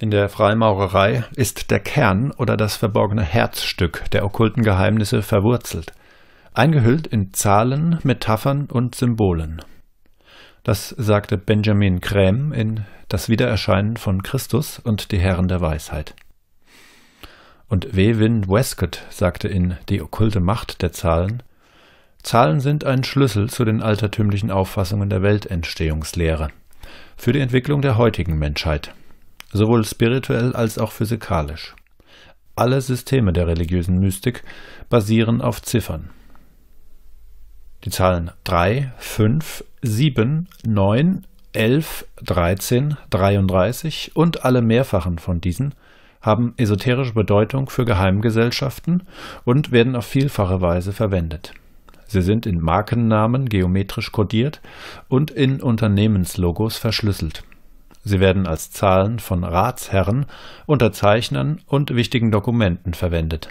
In der Freimaurerei ist der Kern oder das verborgene Herzstück der okkulten Geheimnisse verwurzelt, eingehüllt in Zahlen, Metaphern und Symbolen. Das sagte Benjamin Kräm in Das Wiedererscheinen von Christus und die Herren der Weisheit. Und W. Win Westcott sagte in Die okkulte Macht der Zahlen, Zahlen sind ein Schlüssel zu den altertümlichen Auffassungen der Weltentstehungslehre für die Entwicklung der heutigen Menschheit sowohl spirituell als auch physikalisch. Alle Systeme der religiösen Mystik basieren auf Ziffern. Die Zahlen 3, 5, 7, 9, 11, 13, 33 und alle Mehrfachen von diesen haben esoterische Bedeutung für Geheimgesellschaften und werden auf vielfache Weise verwendet. Sie sind in Markennamen geometrisch kodiert und in Unternehmenslogos verschlüsselt. Sie werden als Zahlen von Ratsherren, Unterzeichnern und wichtigen Dokumenten verwendet.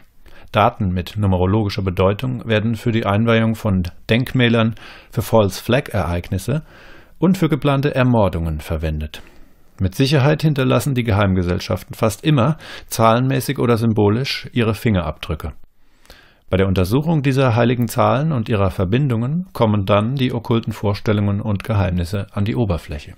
Daten mit numerologischer Bedeutung werden für die Einweihung von Denkmälern, für False-Flag-Ereignisse und für geplante Ermordungen verwendet. Mit Sicherheit hinterlassen die Geheimgesellschaften fast immer, zahlenmäßig oder symbolisch, ihre Fingerabdrücke. Bei der Untersuchung dieser heiligen Zahlen und ihrer Verbindungen kommen dann die okkulten Vorstellungen und Geheimnisse an die Oberfläche.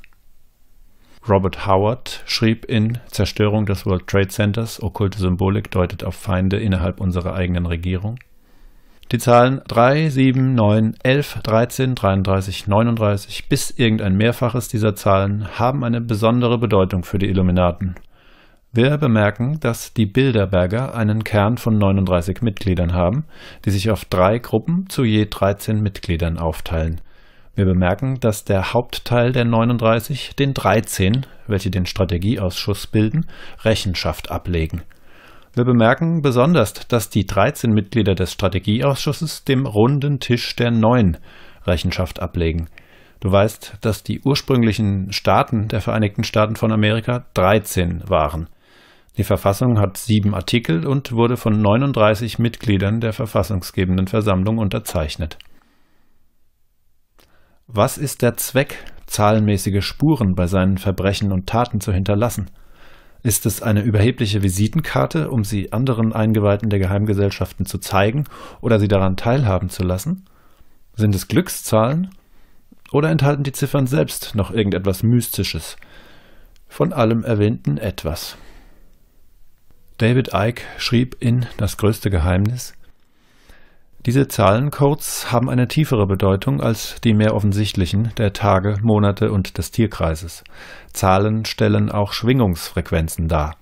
Robert Howard schrieb in Zerstörung des World Trade Centers, okkulte Symbolik deutet auf Feinde innerhalb unserer eigenen Regierung. Die Zahlen 3, 7, 9, 11, 13, 33, 39 bis irgendein Mehrfaches dieser Zahlen haben eine besondere Bedeutung für die Illuminaten. Wir bemerken, dass die Bilderberger einen Kern von 39 Mitgliedern haben, die sich auf drei Gruppen zu je 13 Mitgliedern aufteilen. Wir bemerken, dass der Hauptteil der 39 den 13, welche den Strategieausschuss bilden, Rechenschaft ablegen. Wir bemerken besonders, dass die 13 Mitglieder des Strategieausschusses dem runden Tisch der 9 Rechenschaft ablegen. Du weißt, dass die ursprünglichen Staaten der Vereinigten Staaten von Amerika 13 waren. Die Verfassung hat sieben Artikel und wurde von 39 Mitgliedern der verfassungsgebenden Versammlung unterzeichnet. Was ist der Zweck, zahlenmäßige Spuren bei seinen Verbrechen und Taten zu hinterlassen? Ist es eine überhebliche Visitenkarte, um sie anderen Eingeweihten der Geheimgesellschaften zu zeigen oder sie daran teilhaben zu lassen? Sind es Glückszahlen? Oder enthalten die Ziffern selbst noch irgendetwas Mystisches? Von allem Erwähnten etwas. David Icke schrieb in Das größte Geheimnis diese Zahlencodes haben eine tiefere Bedeutung als die mehr offensichtlichen der Tage, Monate und des Tierkreises. Zahlen stellen auch Schwingungsfrequenzen dar.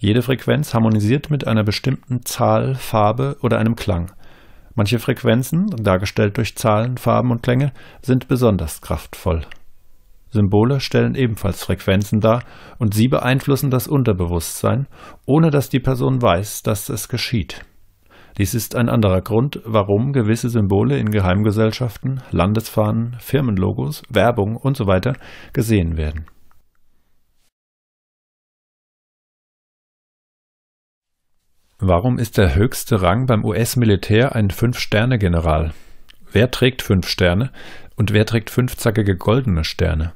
Jede Frequenz harmonisiert mit einer bestimmten Zahl, Farbe oder einem Klang. Manche Frequenzen, dargestellt durch Zahlen, Farben und Klänge, sind besonders kraftvoll. Symbole stellen ebenfalls Frequenzen dar und sie beeinflussen das Unterbewusstsein, ohne dass die Person weiß, dass es geschieht. Dies ist ein anderer Grund, warum gewisse Symbole in Geheimgesellschaften, Landesfahnen, Firmenlogos, Werbung usw. So gesehen werden. Warum ist der höchste Rang beim US-Militär ein Fünf-Sterne-General? Wer trägt fünf Sterne und wer trägt fünfzackige goldene Sterne?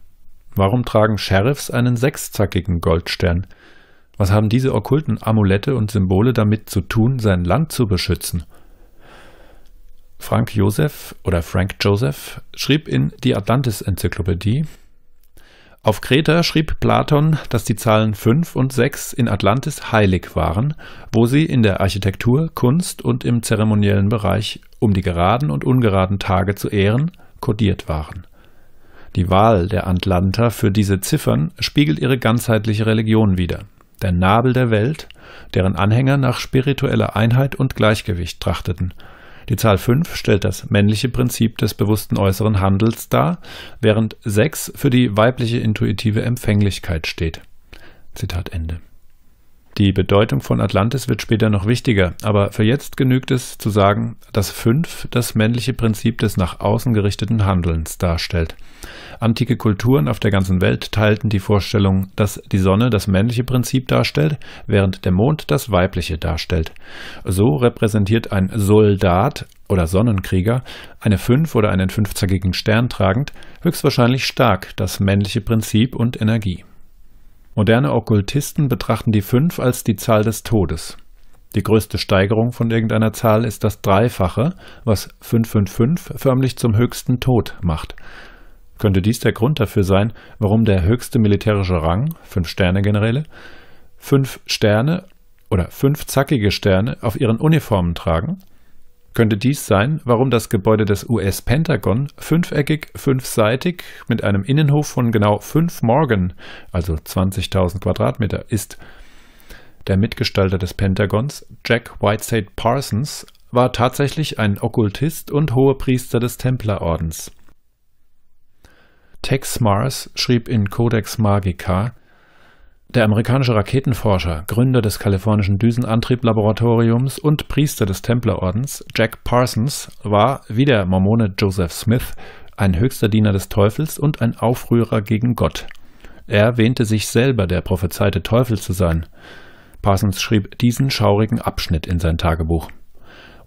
Warum tragen Sheriffs einen sechszackigen Goldstern? Was haben diese okkulten Amulette und Symbole damit zu tun, sein Land zu beschützen? Frank Joseph oder Frank Joseph schrieb in die Atlantis-Enzyklopädie, auf Kreta schrieb Platon, dass die Zahlen 5 und 6 in Atlantis heilig waren, wo sie in der Architektur, Kunst und im zeremoniellen Bereich, um die geraden und ungeraden Tage zu ehren, kodiert waren. Die Wahl der Atlanter für diese Ziffern spiegelt ihre ganzheitliche Religion wider der Nabel der Welt, deren Anhänger nach spiritueller Einheit und Gleichgewicht trachteten. Die Zahl 5 stellt das männliche Prinzip des bewussten äußeren Handels dar, während 6 für die weibliche intuitive Empfänglichkeit steht. Zitat Ende. Die Bedeutung von Atlantis wird später noch wichtiger, aber für jetzt genügt es zu sagen, dass fünf das männliche Prinzip des nach außen gerichteten Handelns darstellt. Antike Kulturen auf der ganzen Welt teilten die Vorstellung, dass die Sonne das männliche Prinzip darstellt, während der Mond das weibliche darstellt. So repräsentiert ein Soldat oder Sonnenkrieger, eine Fünf oder einen fünfzackigen Stern tragend, höchstwahrscheinlich stark das männliche Prinzip und Energie. Moderne Okkultisten betrachten die 5 als die Zahl des Todes. Die größte Steigerung von irgendeiner Zahl ist das Dreifache, was 555 förmlich zum höchsten Tod macht. Könnte dies der Grund dafür sein, warum der höchste militärische Rang, 5-Sterne-Generäle, 5 Sterne oder 5 zackige Sterne auf ihren Uniformen tragen könnte dies sein, warum das Gebäude des US-Pentagon fünfeckig, fünfseitig mit einem Innenhof von genau fünf Morgen, also 20.000 Quadratmeter, ist. Der Mitgestalter des Pentagons, Jack Whiteside Parsons, war tatsächlich ein Okkultist und Hohepriester des Templerordens. Tex Mars schrieb in Codex Magica, der amerikanische Raketenforscher, Gründer des kalifornischen Düsenantrieblaboratoriums und Priester des Templerordens, Jack Parsons, war, wie der Mormone Joseph Smith, ein höchster Diener des Teufels und ein Aufrührer gegen Gott. Er wähnte sich selber der prophezeite Teufel zu sein. Parsons schrieb diesen schaurigen Abschnitt in sein Tagebuch.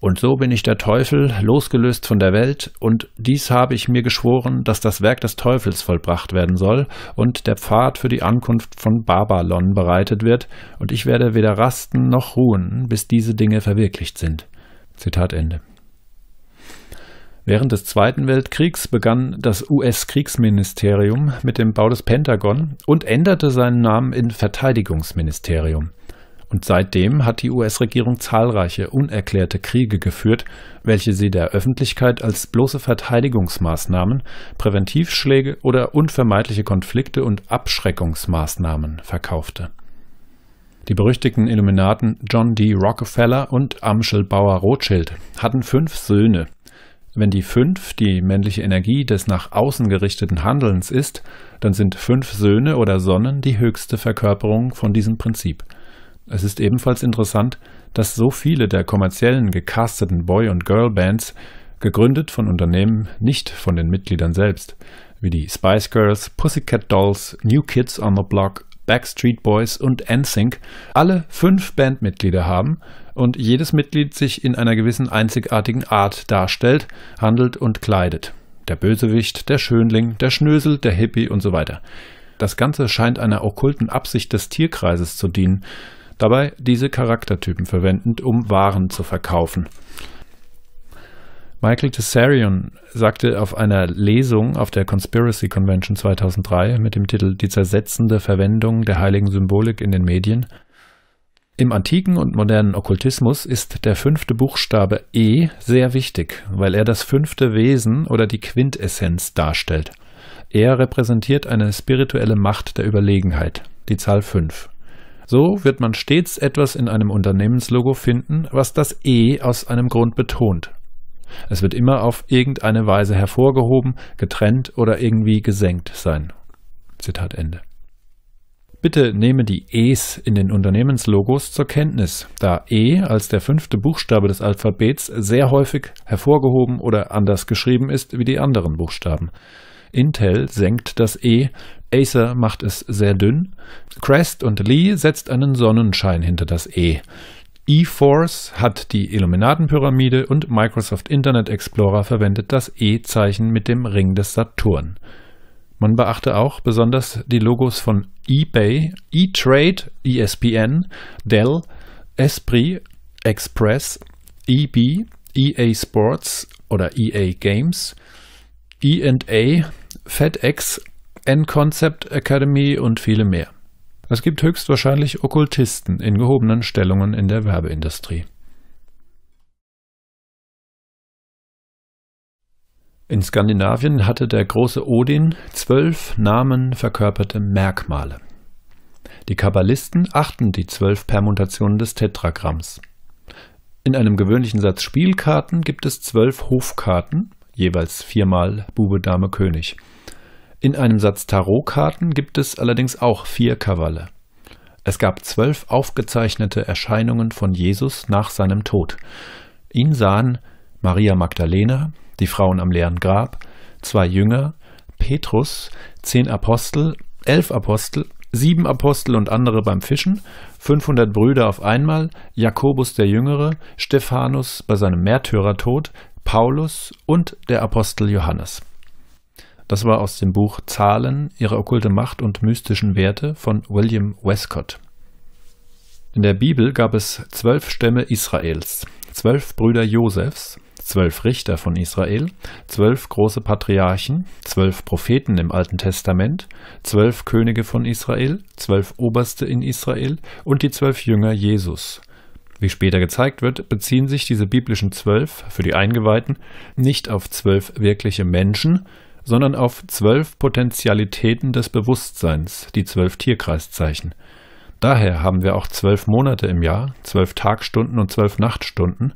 Und so bin ich der Teufel, losgelöst von der Welt, und dies habe ich mir geschworen, dass das Werk des Teufels vollbracht werden soll und der Pfad für die Ankunft von Babylon bereitet wird, und ich werde weder rasten noch ruhen, bis diese Dinge verwirklicht sind. Zitat Ende. Während des Zweiten Weltkriegs begann das US-Kriegsministerium mit dem Bau des Pentagon und änderte seinen Namen in Verteidigungsministerium. Und seitdem hat die US-Regierung zahlreiche unerklärte Kriege geführt, welche sie der Öffentlichkeit als bloße Verteidigungsmaßnahmen, Präventivschläge oder unvermeidliche Konflikte und Abschreckungsmaßnahmen verkaufte. Die berüchtigten Illuminaten John D. Rockefeller und Amschel Bauer Rothschild hatten fünf Söhne. Wenn die fünf die männliche Energie des nach außen gerichteten Handelns ist, dann sind fünf Söhne oder Sonnen die höchste Verkörperung von diesem Prinzip – es ist ebenfalls interessant, dass so viele der kommerziellen gecasteten Boy- und Girl-Bands, gegründet von Unternehmen, nicht von den Mitgliedern selbst, wie die Spice Girls, Pussycat Dolls, New Kids on the Block, Backstreet Boys und NSYNC, alle fünf Bandmitglieder haben und jedes Mitglied sich in einer gewissen einzigartigen Art darstellt, handelt und kleidet. Der Bösewicht, der Schönling, der Schnösel, der Hippie und so weiter. Das Ganze scheint einer okkulten Absicht des Tierkreises zu dienen, dabei diese Charaktertypen verwendend, um Waren zu verkaufen. Michael Tessarion sagte auf einer Lesung auf der Conspiracy Convention 2003 mit dem Titel Die zersetzende Verwendung der heiligen Symbolik in den Medien, im antiken und modernen Okkultismus ist der fünfte Buchstabe E sehr wichtig, weil er das fünfte Wesen oder die Quintessenz darstellt. Er repräsentiert eine spirituelle Macht der Überlegenheit, die Zahl 5. So wird man stets etwas in einem Unternehmenslogo finden, was das E aus einem Grund betont. Es wird immer auf irgendeine Weise hervorgehoben, getrennt oder irgendwie gesenkt sein. Zitat Ende. Bitte nehme die E's in den Unternehmenslogos zur Kenntnis, da E als der fünfte Buchstabe des Alphabets sehr häufig hervorgehoben oder anders geschrieben ist wie die anderen Buchstaben. Intel senkt das E, Acer macht es sehr dünn. Crest und Lee setzt einen Sonnenschein hinter das E. E-Force hat die Illuminatenpyramide und Microsoft Internet Explorer verwendet das E-Zeichen mit dem Ring des Saturn. Man beachte auch besonders die Logos von eBay, E-Trade, ESPN, Dell, Esprit, Express, EB, EA Sports oder EA Games, E&A, FedEx N-Concept Academy und viele mehr. Es gibt höchstwahrscheinlich Okkultisten in gehobenen Stellungen in der Werbeindustrie. In Skandinavien hatte der große Odin zwölf Namen verkörperte Merkmale. Die Kabbalisten achten die zwölf Permutationen des Tetragramms. In einem gewöhnlichen Satz Spielkarten gibt es zwölf Hofkarten, jeweils viermal Bube, Dame, König. In einem Satz Tarotkarten gibt es allerdings auch vier Kavalle. Es gab zwölf aufgezeichnete Erscheinungen von Jesus nach seinem Tod. Ihn sahen Maria Magdalena, die Frauen am leeren Grab, zwei Jünger, Petrus, zehn Apostel, elf Apostel, sieben Apostel und andere beim Fischen, 500 Brüder auf einmal, Jakobus der Jüngere, Stephanus bei seinem Märtyrertod, Paulus und der Apostel Johannes. Das war aus dem Buch Zahlen, ihre okkulte Macht und mystischen Werte von William Westcott. In der Bibel gab es zwölf Stämme Israels, zwölf Brüder Josefs, zwölf Richter von Israel, zwölf große Patriarchen, zwölf Propheten im Alten Testament, zwölf Könige von Israel, zwölf Oberste in Israel und die zwölf Jünger Jesus. Wie später gezeigt wird, beziehen sich diese biblischen zwölf für die Eingeweihten nicht auf zwölf wirkliche Menschen, sondern auf zwölf Potentialitäten des Bewusstseins, die zwölf Tierkreiszeichen. Daher haben wir auch zwölf Monate im Jahr, zwölf Tagstunden und zwölf Nachtstunden,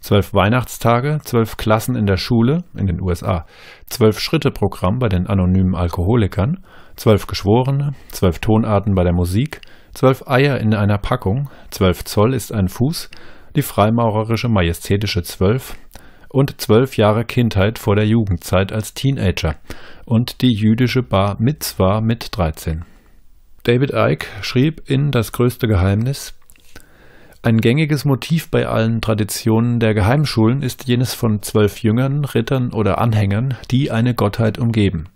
zwölf Weihnachtstage, zwölf Klassen in der Schule in den USA, zwölf Schritte-Programm bei den anonymen Alkoholikern, zwölf Geschworene, zwölf Tonarten bei der Musik, zwölf Eier in einer Packung, zwölf Zoll ist ein Fuß, die freimaurerische majestätische Zwölf, und zwölf Jahre Kindheit vor der Jugendzeit als Teenager und die jüdische Bar Mitzwa mit 13. David Icke schrieb in Das größte Geheimnis, ein gängiges Motiv bei allen Traditionen der Geheimschulen ist jenes von zwölf Jüngern, Rittern oder Anhängern, die eine Gottheit umgeben.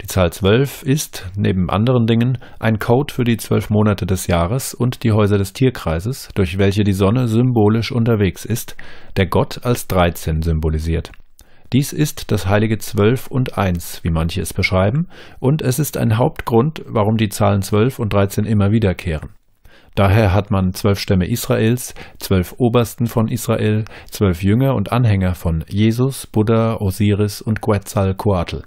Die Zahl 12 ist, neben anderen Dingen, ein Code für die zwölf Monate des Jahres und die Häuser des Tierkreises, durch welche die Sonne symbolisch unterwegs ist, der Gott als 13 symbolisiert. Dies ist das heilige 12 und 1, wie manche es beschreiben, und es ist ein Hauptgrund, warum die Zahlen 12 und 13 immer wiederkehren. Daher hat man zwölf Stämme Israels, zwölf Obersten von Israel, zwölf Jünger und Anhänger von Jesus, Buddha, Osiris und Quetzalcoatl.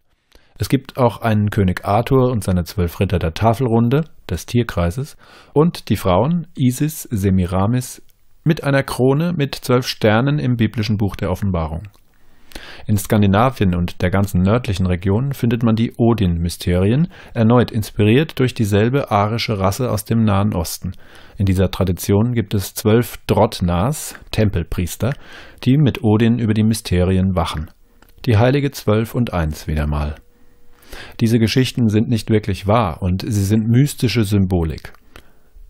Es gibt auch einen König Arthur und seine zwölf Ritter der Tafelrunde, des Tierkreises, und die Frauen Isis, Semiramis, mit einer Krone mit zwölf Sternen im biblischen Buch der Offenbarung. In Skandinavien und der ganzen nördlichen Region findet man die Odin-Mysterien, erneut inspiriert durch dieselbe arische Rasse aus dem Nahen Osten. In dieser Tradition gibt es zwölf Drottnas, Tempelpriester, die mit Odin über die Mysterien wachen. Die heilige Zwölf und Eins wieder mal. Diese Geschichten sind nicht wirklich wahr und sie sind mystische Symbolik.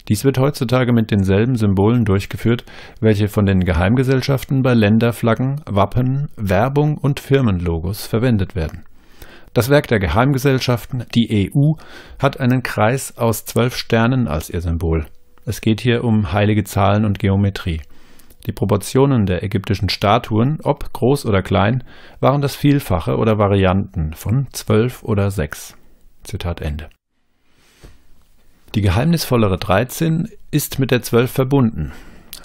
Dies wird heutzutage mit denselben Symbolen durchgeführt, welche von den Geheimgesellschaften bei Länderflaggen, Wappen, Werbung und Firmenlogos verwendet werden. Das Werk der Geheimgesellschaften, die EU, hat einen Kreis aus zwölf Sternen als ihr Symbol. Es geht hier um heilige Zahlen und Geometrie. Die Proportionen der ägyptischen Statuen, ob groß oder klein, waren das Vielfache oder Varianten von zwölf oder sechs. Zitat Ende. Die geheimnisvollere 13 ist mit der 12 verbunden.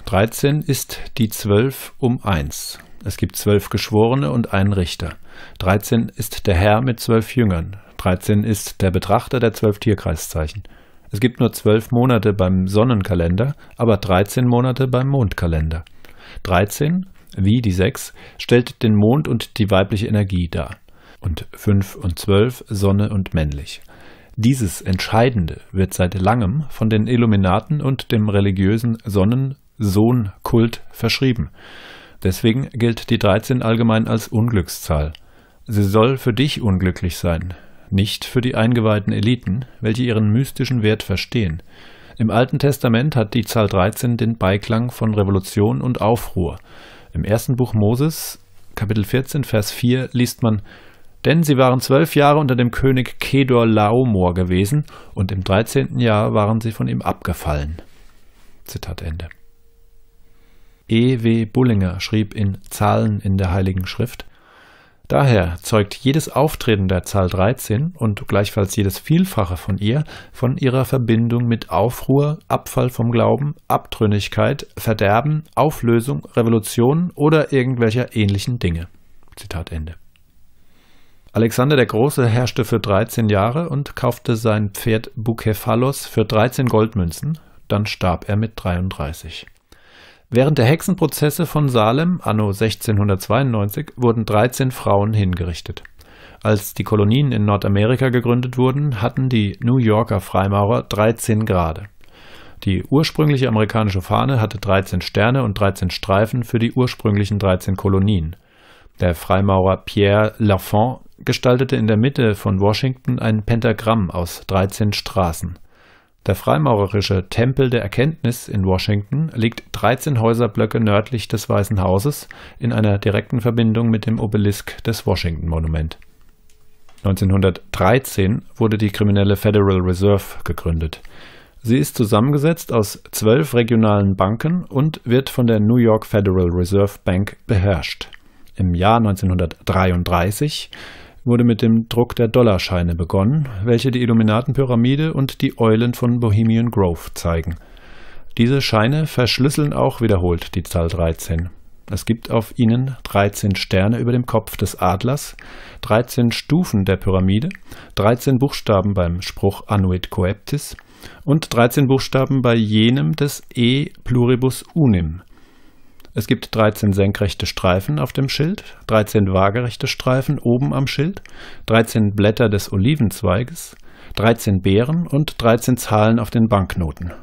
13 ist die 12 um 1. Es gibt zwölf Geschworene und einen Richter. 13 ist der Herr mit zwölf Jüngern. 13 ist der Betrachter der zwölf Tierkreiszeichen. Es gibt nur zwölf Monate beim Sonnenkalender, aber 13 Monate beim Mondkalender. 13, wie die 6, stellt den Mond und die weibliche Energie dar. Und 5 und 12 Sonne und männlich. Dieses Entscheidende wird seit langem von den Illuminaten und dem religiösen Sonnen-Sohn-Kult verschrieben. Deswegen gilt die 13 allgemein als Unglückszahl. Sie soll für dich unglücklich sein, nicht für die eingeweihten Eliten, welche ihren mystischen Wert verstehen. Im Alten Testament hat die Zahl 13 den Beiklang von Revolution und Aufruhr. Im ersten Buch Moses, Kapitel 14, Vers 4, liest man, denn sie waren zwölf Jahre unter dem König Kedor Laomor gewesen und im 13. Jahr waren sie von ihm abgefallen. Zitat Ende. E. W. Bullinger schrieb in Zahlen in der Heiligen Schrift, Daher zeugt jedes Auftreten der Zahl 13 und gleichfalls jedes Vielfache von ihr von ihrer Verbindung mit Aufruhr, Abfall vom Glauben, Abtrünnigkeit, Verderben, Auflösung, Revolution oder irgendwelcher ähnlichen Dinge. Zitat Ende. Alexander der Große herrschte für 13 Jahre und kaufte sein Pferd Bukephalos für 13 Goldmünzen, dann starb er mit 33. Während der Hexenprozesse von Salem anno 1692 wurden 13 Frauen hingerichtet. Als die Kolonien in Nordamerika gegründet wurden, hatten die New Yorker Freimaurer 13 Grade. Die ursprüngliche amerikanische Fahne hatte 13 Sterne und 13 Streifen für die ursprünglichen 13 Kolonien. Der Freimaurer Pierre Lafont gestaltete in der Mitte von Washington ein Pentagramm aus 13 Straßen. Der freimaurerische Tempel der Erkenntnis in Washington liegt 13 Häuserblöcke nördlich des Weißen Hauses in einer direkten Verbindung mit dem Obelisk des Washington Monument. 1913 wurde die kriminelle Federal Reserve gegründet. Sie ist zusammengesetzt aus zwölf regionalen Banken und wird von der New York Federal Reserve Bank beherrscht. Im Jahr 1933 wurde mit dem Druck der Dollarscheine begonnen, welche die Illuminatenpyramide und die Eulen von Bohemian Grove zeigen. Diese Scheine verschlüsseln auch wiederholt die Zahl 13. Es gibt auf ihnen 13 Sterne über dem Kopf des Adlers, 13 Stufen der Pyramide, 13 Buchstaben beim Spruch Anuit Coeptis und 13 Buchstaben bei jenem des E pluribus unim, es gibt 13 senkrechte Streifen auf dem Schild, 13 waagerechte Streifen oben am Schild, 13 Blätter des Olivenzweiges, 13 Beeren und 13 Zahlen auf den Banknoten.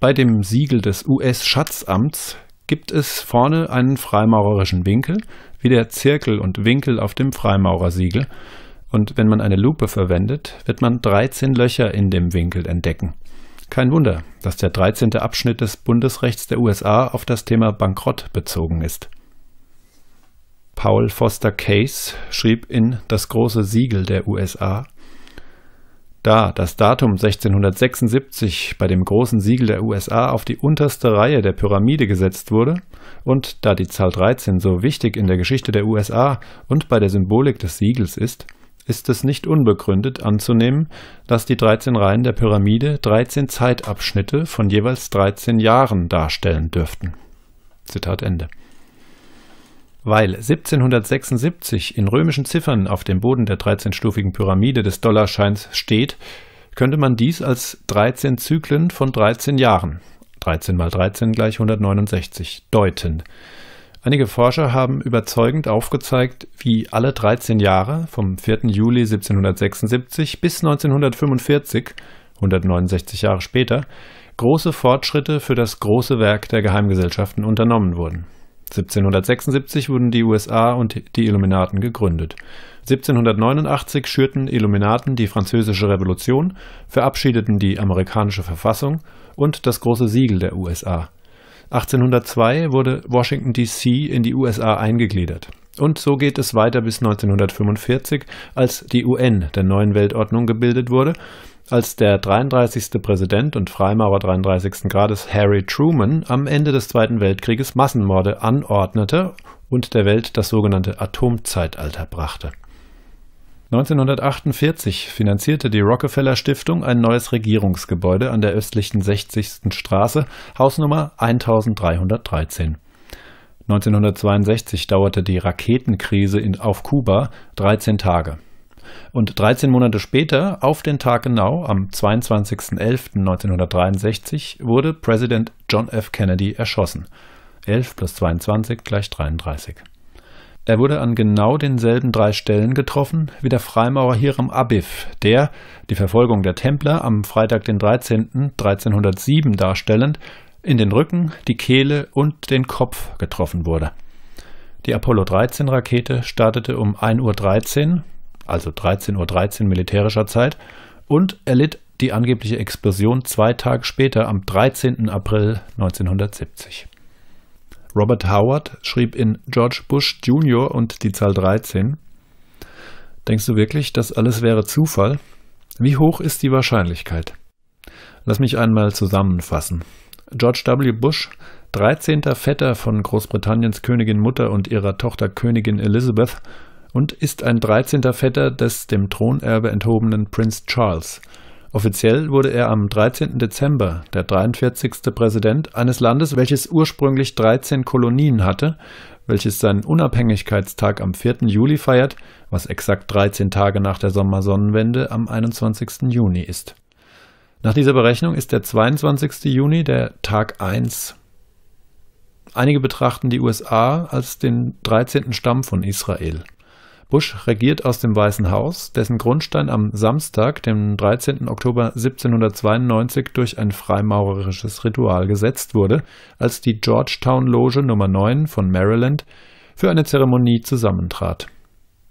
Bei dem Siegel des US-Schatzamts gibt es vorne einen freimaurerischen Winkel, wie der Zirkel und Winkel auf dem Freimaurersiegel. Und wenn man eine Lupe verwendet, wird man 13 Löcher in dem Winkel entdecken. Kein Wunder, dass der 13. Abschnitt des Bundesrechts der USA auf das Thema Bankrott bezogen ist. Paul Foster Case schrieb in Das große Siegel der USA da das Datum 1676 bei dem großen Siegel der USA auf die unterste Reihe der Pyramide gesetzt wurde und da die Zahl 13 so wichtig in der Geschichte der USA und bei der Symbolik des Siegels ist, ist es nicht unbegründet anzunehmen, dass die 13 Reihen der Pyramide 13 Zeitabschnitte von jeweils 13 Jahren darstellen dürften. Zitat Ende. Weil 1776 in römischen Ziffern auf dem Boden der 13-stufigen Pyramide des Dollarscheins steht, könnte man dies als 13 Zyklen von 13 Jahren, 13 mal 13 gleich 169, deuten. Einige Forscher haben überzeugend aufgezeigt, wie alle 13 Jahre vom 4. Juli 1776 bis 1945, 169 Jahre später, große Fortschritte für das große Werk der Geheimgesellschaften unternommen wurden. 1776 wurden die USA und die Illuminaten gegründet. 1789 schürten Illuminaten die französische Revolution, verabschiedeten die amerikanische Verfassung und das große Siegel der USA – 1802 wurde Washington DC in die USA eingegliedert. Und so geht es weiter bis 1945, als die UN der neuen Weltordnung gebildet wurde, als der 33. Präsident und Freimaurer 33. Grades Harry Truman am Ende des Zweiten Weltkrieges Massenmorde anordnete und der Welt das sogenannte Atomzeitalter brachte. 1948 finanzierte die Rockefeller Stiftung ein neues Regierungsgebäude an der östlichen 60. Straße, Hausnummer 1313. 1962 dauerte die Raketenkrise in, auf Kuba 13 Tage. Und 13 Monate später, auf den Tag genau, am 22.11.1963, wurde Präsident John F. Kennedy erschossen. 11 plus 22 gleich 33. Er wurde an genau denselben drei Stellen getroffen wie der Freimaurer Hiram Abif, der, die Verfolgung der Templer am Freitag den 13. 1307 darstellend, in den Rücken, die Kehle und den Kopf getroffen wurde. Die Apollo 13 Rakete startete um 1.13 Uhr, also 13.13 Uhr 13 militärischer Zeit, und erlitt die angebliche Explosion zwei Tage später am 13. April 1970. Robert Howard schrieb in George Bush Jr. und die Zahl 13, Denkst du wirklich, das alles wäre Zufall? Wie hoch ist die Wahrscheinlichkeit? Lass mich einmal zusammenfassen. George W. Bush, 13. Vetter von Großbritanniens Königin Mutter und ihrer Tochter Königin Elizabeth und ist ein 13. Vetter des dem Thronerbe enthobenen Prinz Charles, Offiziell wurde er am 13. Dezember der 43. Präsident eines Landes, welches ursprünglich 13 Kolonien hatte, welches seinen Unabhängigkeitstag am 4. Juli feiert, was exakt 13 Tage nach der Sommersonnenwende am 21. Juni ist. Nach dieser Berechnung ist der 22. Juni der Tag 1. Einige betrachten die USA als den 13. Stamm von Israel. Bush regiert aus dem Weißen Haus, dessen Grundstein am Samstag, dem 13. Oktober 1792, durch ein freimaurerisches Ritual gesetzt wurde, als die Georgetown Loge Nummer 9 von Maryland für eine Zeremonie zusammentrat.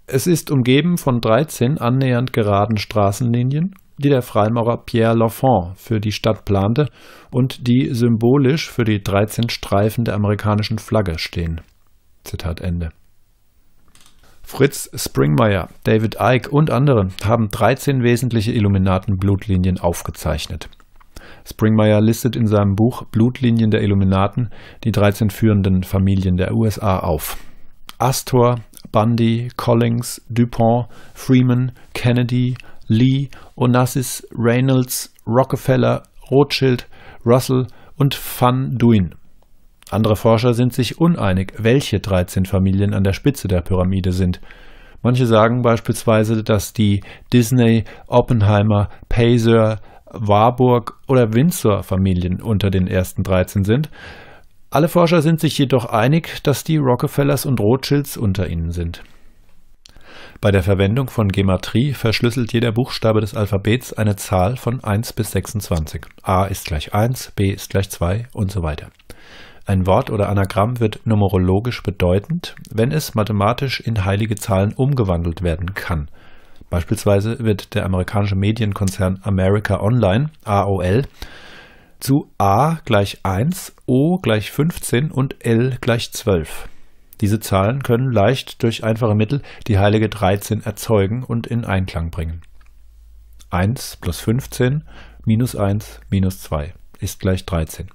Es ist umgeben von 13 annähernd geraden Straßenlinien, die der Freimaurer Pierre Lafont für die Stadt plante und die symbolisch für die 13 Streifen der amerikanischen Flagge stehen. Zitat Ende. Fritz Springmeier, David Icke und andere haben 13 wesentliche Illuminaten-Blutlinien aufgezeichnet. Springmeier listet in seinem Buch Blutlinien der Illuminaten die 13 führenden Familien der USA auf. Astor, Bundy, Collins, Dupont, Freeman, Kennedy, Lee, Onassis, Reynolds, Rockefeller, Rothschild, Russell und Van Duyn. Andere Forscher sind sich uneinig, welche 13 Familien an der Spitze der Pyramide sind. Manche sagen beispielsweise, dass die Disney, Oppenheimer, Payser, Warburg oder Windsor Familien unter den ersten 13 sind. Alle Forscher sind sich jedoch einig, dass die Rockefellers und Rothschilds unter ihnen sind. Bei der Verwendung von Gematrie verschlüsselt jeder Buchstabe des Alphabets eine Zahl von 1 bis 26. A ist gleich 1, B ist gleich 2 und so weiter. Ein Wort oder Anagramm wird numerologisch bedeutend, wenn es mathematisch in heilige Zahlen umgewandelt werden kann. Beispielsweise wird der amerikanische Medienkonzern America Online, AOL, zu A gleich 1, O gleich 15 und L gleich 12. Diese Zahlen können leicht durch einfache Mittel die heilige 13 erzeugen und in Einklang bringen. 1 plus 15 minus 1 minus 2 ist gleich 13.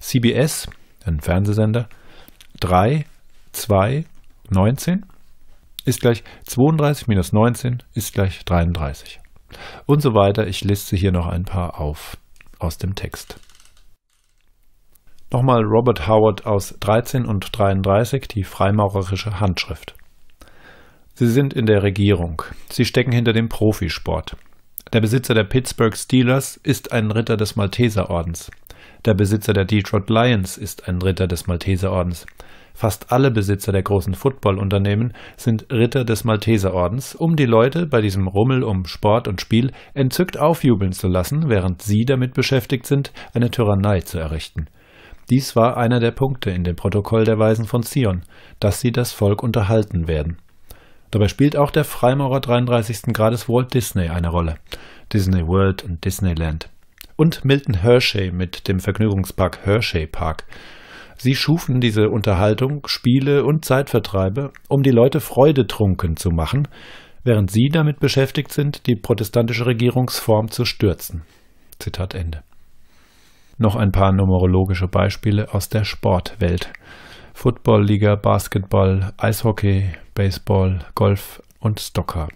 CBS, ein Fernsehsender, 3, 2, 19 ist gleich 32 minus 19 ist gleich 33. Und so weiter. Ich liste hier noch ein paar auf aus dem Text. Nochmal Robert Howard aus 13 und 33, die freimaurerische Handschrift. Sie sind in der Regierung. Sie stecken hinter dem Profisport. Der Besitzer der Pittsburgh Steelers ist ein Ritter des Malteserordens. Der Besitzer der Detroit Lions ist ein Ritter des Malteserordens. Fast alle Besitzer der großen Footballunternehmen sind Ritter des Malteserordens, um die Leute bei diesem Rummel um Sport und Spiel entzückt aufjubeln zu lassen, während sie damit beschäftigt sind, eine Tyrannei zu errichten. Dies war einer der Punkte in dem Protokoll der Weisen von Zion, dass sie das Volk unterhalten werden. Dabei spielt auch der Freimaurer 33. Grades Walt Disney eine Rolle. Disney World und Disneyland und Milton Hershey mit dem Vergnügungspark Hershey Park. Sie schufen diese Unterhaltung, Spiele und Zeitvertreibe, um die Leute freudetrunken zu machen, während sie damit beschäftigt sind, die protestantische Regierungsform zu stürzen. Zitat Ende. Noch ein paar numerologische Beispiele aus der Sportwelt. Football-Liga, Basketball, Eishockey, Baseball, Golf und Stocker.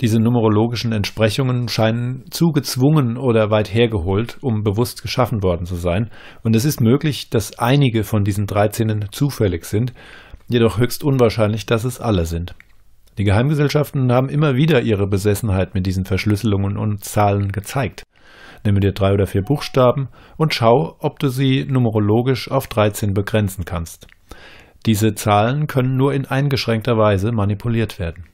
Diese numerologischen Entsprechungen scheinen zu gezwungen oder weit hergeholt, um bewusst geschaffen worden zu sein, und es ist möglich, dass einige von diesen 13 zufällig sind, jedoch höchst unwahrscheinlich, dass es alle sind. Die Geheimgesellschaften haben immer wieder ihre Besessenheit mit diesen Verschlüsselungen und Zahlen gezeigt. Nimm dir drei oder vier Buchstaben und schau, ob du sie numerologisch auf 13 begrenzen kannst. Diese Zahlen können nur in eingeschränkter Weise manipuliert werden.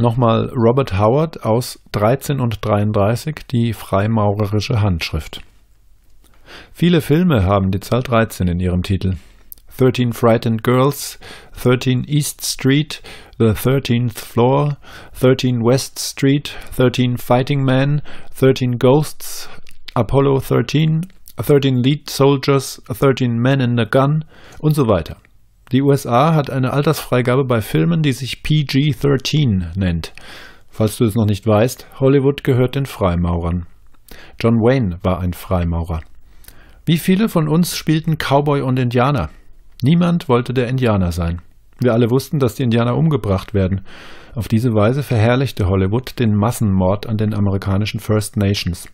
Nochmal Robert Howard aus 13 und 33, die freimaurerische Handschrift. Viele Filme haben die Zahl 13 in ihrem Titel. 13 Frightened Girls, 13 East Street, The 13th Floor, 13 West Street, 13 Fighting Men, 13 Ghosts, Apollo 13, 13 Lead Soldiers, 13 Men in a Gun und so weiter. Die USA hat eine Altersfreigabe bei Filmen, die sich PG-13 nennt. Falls du es noch nicht weißt, Hollywood gehört den Freimaurern. John Wayne war ein Freimaurer. Wie viele von uns spielten Cowboy und Indianer? Niemand wollte der Indianer sein. Wir alle wussten, dass die Indianer umgebracht werden. Auf diese Weise verherrlichte Hollywood den Massenmord an den amerikanischen First Nations.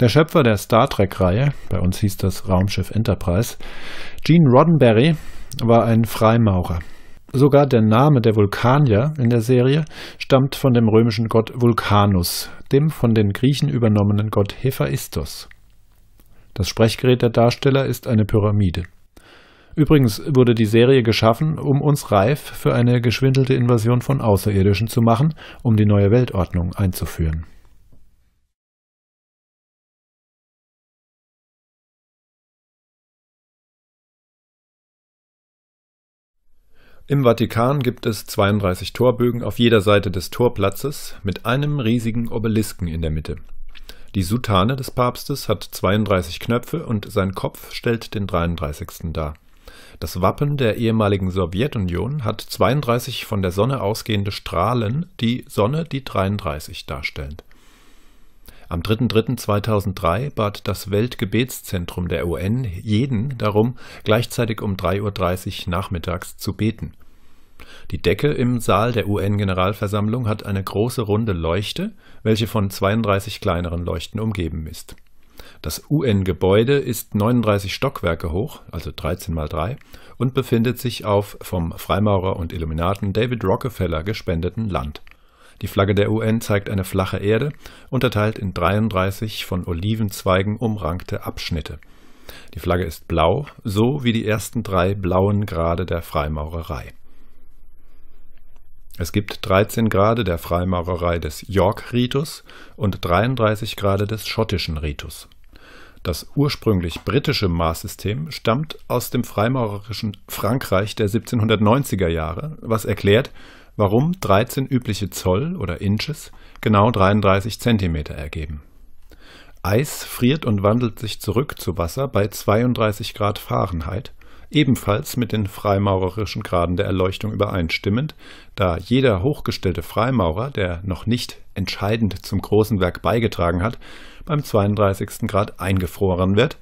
Der Schöpfer der Star Trek-Reihe, bei uns hieß das Raumschiff Enterprise, Gene Roddenberry, war ein Freimaurer. Sogar der Name der Vulkanier in der Serie stammt von dem römischen Gott Vulcanus, dem von den Griechen übernommenen Gott Hephaistos. Das Sprechgerät der Darsteller ist eine Pyramide. Übrigens wurde die Serie geschaffen, um uns reif für eine geschwindelte Invasion von Außerirdischen zu machen, um die neue Weltordnung einzuführen. Im Vatikan gibt es 32 Torbögen auf jeder Seite des Torplatzes mit einem riesigen Obelisken in der Mitte. Die Soutane des Papstes hat 32 Knöpfe und sein Kopf stellt den 33. dar. Das Wappen der ehemaligen Sowjetunion hat 32 von der Sonne ausgehende Strahlen, die Sonne die 33 darstellen. Am 3.3.2003 bat das Weltgebetszentrum der UN jeden darum, gleichzeitig um 3.30 Uhr nachmittags zu beten. Die Decke im Saal der UN-Generalversammlung hat eine große runde Leuchte, welche von 32 kleineren Leuchten umgeben ist. Das UN-Gebäude ist 39 Stockwerke hoch, also 13 mal 3, und befindet sich auf vom Freimaurer und Illuminaten David Rockefeller gespendeten Land. Die Flagge der UN zeigt eine flache Erde, unterteilt in 33 von Olivenzweigen umrankte Abschnitte. Die Flagge ist blau, so wie die ersten drei blauen Grade der Freimaurerei. Es gibt 13 Grade der Freimaurerei des York-Ritus und 33 Grade des schottischen Ritus. Das ursprünglich britische Maßsystem stammt aus dem freimaurerischen Frankreich der 1790er Jahre, was erklärt, warum 13 übliche Zoll oder Inches genau 33 cm ergeben. Eis friert und wandelt sich zurück zu Wasser bei 32 Grad Fahrenheit, ebenfalls mit den freimaurerischen Graden der Erleuchtung übereinstimmend, da jeder hochgestellte Freimaurer, der noch nicht entscheidend zum großen Werk beigetragen hat, beim 32. Grad eingefroren wird,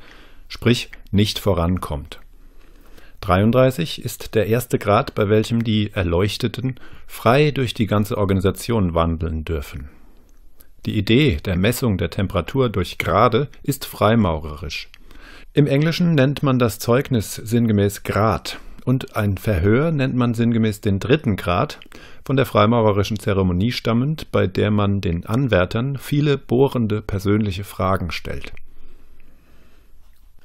sprich nicht vorankommt. 33 ist der erste Grad, bei welchem die Erleuchteten frei durch die ganze Organisation wandeln dürfen. Die Idee der Messung der Temperatur durch Grade ist freimaurerisch. Im Englischen nennt man das Zeugnis sinngemäß Grad und ein Verhör nennt man sinngemäß den dritten Grad, von der freimaurerischen Zeremonie stammend, bei der man den Anwärtern viele bohrende persönliche Fragen stellt.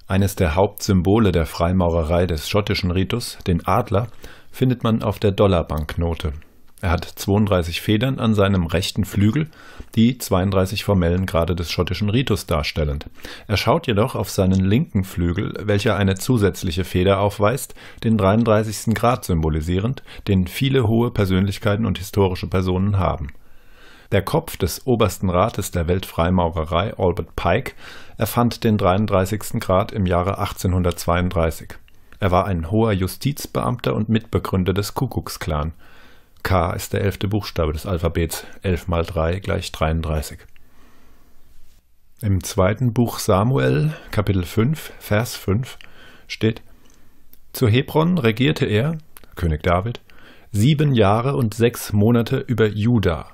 Eines der Hauptsymbole der Freimaurerei des schottischen Ritus, den Adler, findet man auf der Dollarbanknote. Er hat 32 Federn an seinem rechten Flügel, die 32 formellen Grade des schottischen Ritus darstellend. Er schaut jedoch auf seinen linken Flügel, welcher eine zusätzliche Feder aufweist, den 33. Grad symbolisierend, den viele hohe Persönlichkeiten und historische Personen haben. Der Kopf des obersten Rates der Weltfreimaurerei, Albert Pike, er fand den 33. Grad im Jahre 1832. Er war ein hoher Justizbeamter und Mitbegründer des Kuckucksclan. K ist der elfte Buchstabe des Alphabets, 11 mal 3 gleich 33. Im zweiten Buch Samuel, Kapitel 5, Vers 5 steht: Zu Hebron regierte er, König David, sieben Jahre und sechs Monate über Juda,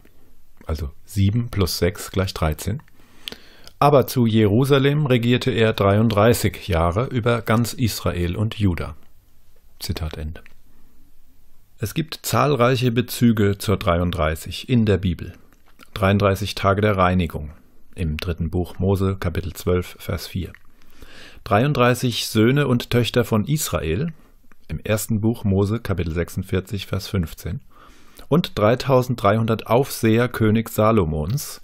also 7 plus 6 gleich 13, aber zu Jerusalem regierte er 33 Jahre über ganz Israel und Juda. Zitat Ende. Es gibt zahlreiche Bezüge zur 33 in der Bibel. 33 Tage der Reinigung im dritten Buch Mose Kapitel 12 Vers 4. 33 Söhne und Töchter von Israel im ersten Buch Mose Kapitel 46 Vers 15 und 3300 Aufseher König Salomons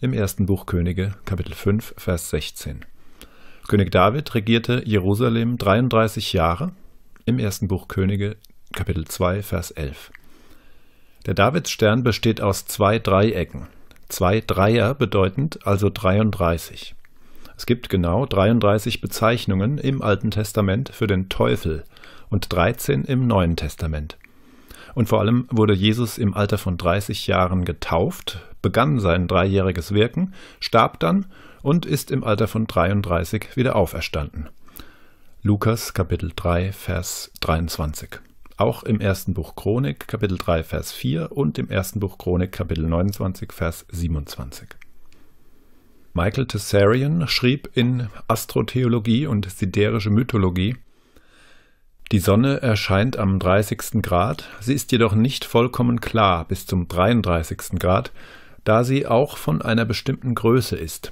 im ersten Buch Könige, Kapitel 5, Vers 16. König David regierte Jerusalem 33 Jahre im ersten Buch Könige, Kapitel 2, Vers 11. Der Davidsstern besteht aus zwei Dreiecken. Zwei Dreier bedeutend also 33. Es gibt genau 33 Bezeichnungen im Alten Testament für den Teufel und 13 im Neuen Testament. Und vor allem wurde Jesus im Alter von 30 Jahren getauft begann sein dreijähriges Wirken, starb dann und ist im Alter von 33 wieder auferstanden. Lukas Kapitel 3 Vers 23. Auch im ersten Buch Chronik Kapitel 3 Vers 4 und im ersten Buch Chronik Kapitel 29 Vers 27. Michael Tessarian schrieb in Astrotheologie und Siderische Mythologie, die Sonne erscheint am 30. Grad, sie ist jedoch nicht vollkommen klar bis zum 33. Grad, da sie auch von einer bestimmten Größe ist.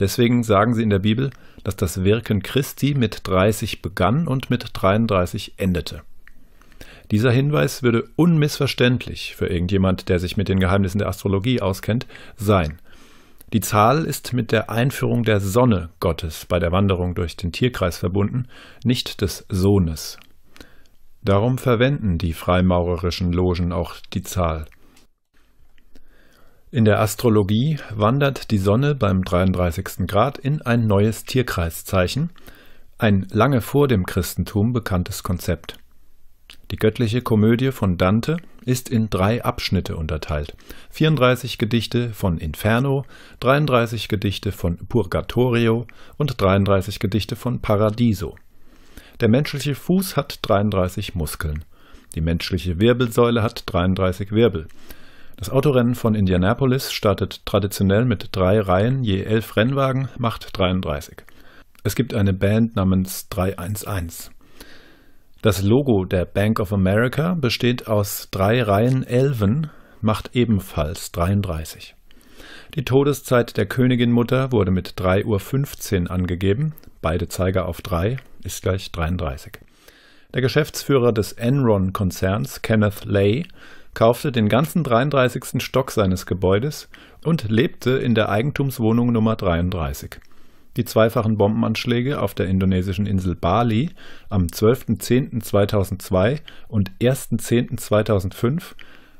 Deswegen sagen sie in der Bibel, dass das Wirken Christi mit 30 begann und mit 33 endete. Dieser Hinweis würde unmissverständlich für irgendjemand, der sich mit den Geheimnissen der Astrologie auskennt, sein. Die Zahl ist mit der Einführung der Sonne Gottes bei der Wanderung durch den Tierkreis verbunden, nicht des Sohnes. Darum verwenden die freimaurerischen Logen auch die Zahl. In der Astrologie wandert die Sonne beim 33. Grad in ein neues Tierkreiszeichen, ein lange vor dem Christentum bekanntes Konzept. Die göttliche Komödie von Dante ist in drei Abschnitte unterteilt. 34 Gedichte von Inferno, 33 Gedichte von Purgatorio und 33 Gedichte von Paradiso. Der menschliche Fuß hat 33 Muskeln. Die menschliche Wirbelsäule hat 33 Wirbel. Das Autorennen von Indianapolis startet traditionell mit drei Reihen, je elf Rennwagen, macht 33. Es gibt eine Band namens 311. Das Logo der Bank of America besteht aus drei Reihen Elven, macht ebenfalls 33. Die Todeszeit der Königinmutter wurde mit 3.15 Uhr angegeben, beide Zeiger auf 3 ist gleich 33. Der Geschäftsführer des Enron-Konzerns, Kenneth Lay, kaufte den ganzen 33. Stock seines Gebäudes und lebte in der Eigentumswohnung Nummer 33. Die zweifachen Bombenanschläge auf der indonesischen Insel Bali am 12.10.2002 und 1.10.2005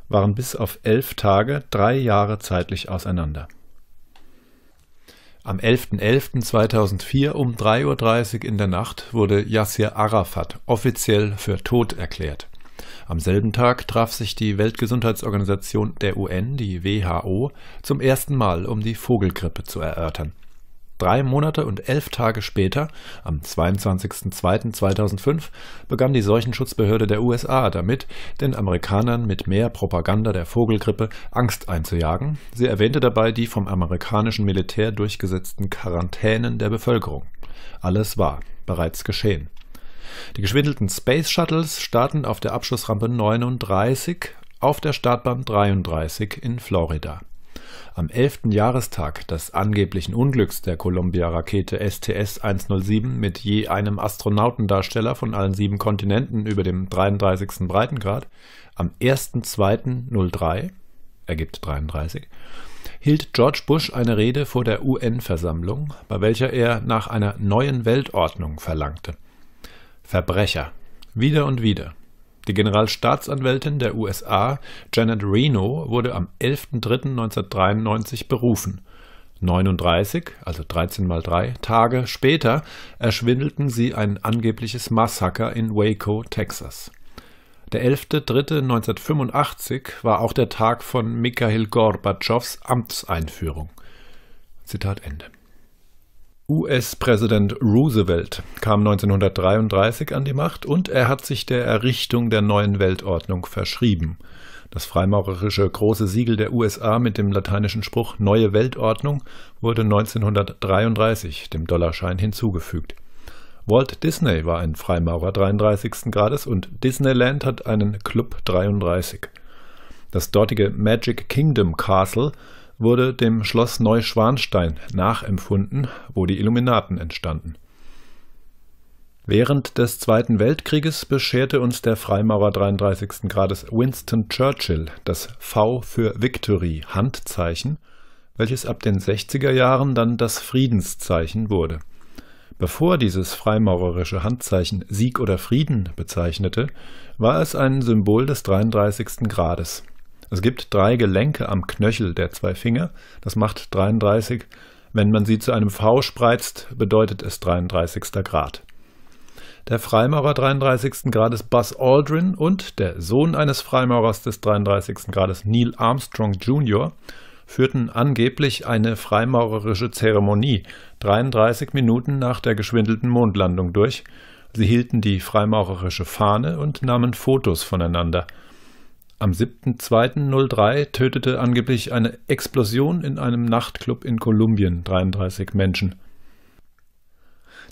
waren bis auf elf Tage drei Jahre zeitlich auseinander. Am 11.11.2004 um 3.30 Uhr in der Nacht wurde Yassir Arafat offiziell für tot erklärt. Am selben Tag traf sich die Weltgesundheitsorganisation der UN, die WHO, zum ersten Mal, um die Vogelgrippe zu erörtern. Drei Monate und elf Tage später, am 22.02.2005, begann die Seuchenschutzbehörde der USA damit, den Amerikanern mit mehr Propaganda der Vogelgrippe Angst einzujagen. Sie erwähnte dabei die vom amerikanischen Militär durchgesetzten Quarantänen der Bevölkerung. Alles war bereits geschehen. Die geschwindelten Space Shuttles starten auf der Abschlussrampe 39 auf der Startbahn 33 in Florida. Am 11. Jahrestag des angeblichen Unglücks der Columbia-Rakete STS-107 mit je einem Astronautendarsteller von allen sieben Kontinenten über dem 33. Breitengrad am 1.2.03 ergibt 33 hielt George Bush eine Rede vor der UN-Versammlung, bei welcher er nach einer neuen Weltordnung verlangte. Verbrecher. Wieder und wieder. Die Generalstaatsanwältin der USA, Janet Reno, wurde am 11.03.1993 berufen. 39, also 13 mal 3 Tage später, erschwindelten sie ein angebliches Massaker in Waco, Texas. Der 11.03.1985 war auch der Tag von Mikhail Gorbatschows Amtseinführung. Zitat Ende. US-Präsident Roosevelt kam 1933 an die Macht und er hat sich der Errichtung der neuen Weltordnung verschrieben. Das freimaurerische große Siegel der USA mit dem lateinischen Spruch Neue Weltordnung wurde 1933 dem Dollarschein hinzugefügt. Walt Disney war ein Freimaurer 33. Grades und Disneyland hat einen Club 33. Das dortige Magic Kingdom Castle wurde dem Schloss Neuschwanstein nachempfunden, wo die Illuminaten entstanden. Während des Zweiten Weltkrieges bescherte uns der Freimaurer 33. Grades Winston Churchill das V für Victory Handzeichen, welches ab den 60er Jahren dann das Friedenszeichen wurde. Bevor dieses freimaurerische Handzeichen Sieg oder Frieden bezeichnete, war es ein Symbol des 33. Grades. Es gibt drei Gelenke am Knöchel der zwei Finger. Das macht 33. Wenn man sie zu einem V spreizt, bedeutet es 33. Grad. Der Freimaurer 33. Grades Buzz Aldrin und der Sohn eines Freimaurers des 33. Grades Neil Armstrong Jr. führten angeblich eine freimaurerische Zeremonie 33 Minuten nach der geschwindelten Mondlandung durch. Sie hielten die freimaurerische Fahne und nahmen Fotos voneinander. Am 7.2.03 tötete angeblich eine Explosion in einem Nachtclub in Kolumbien 33 Menschen.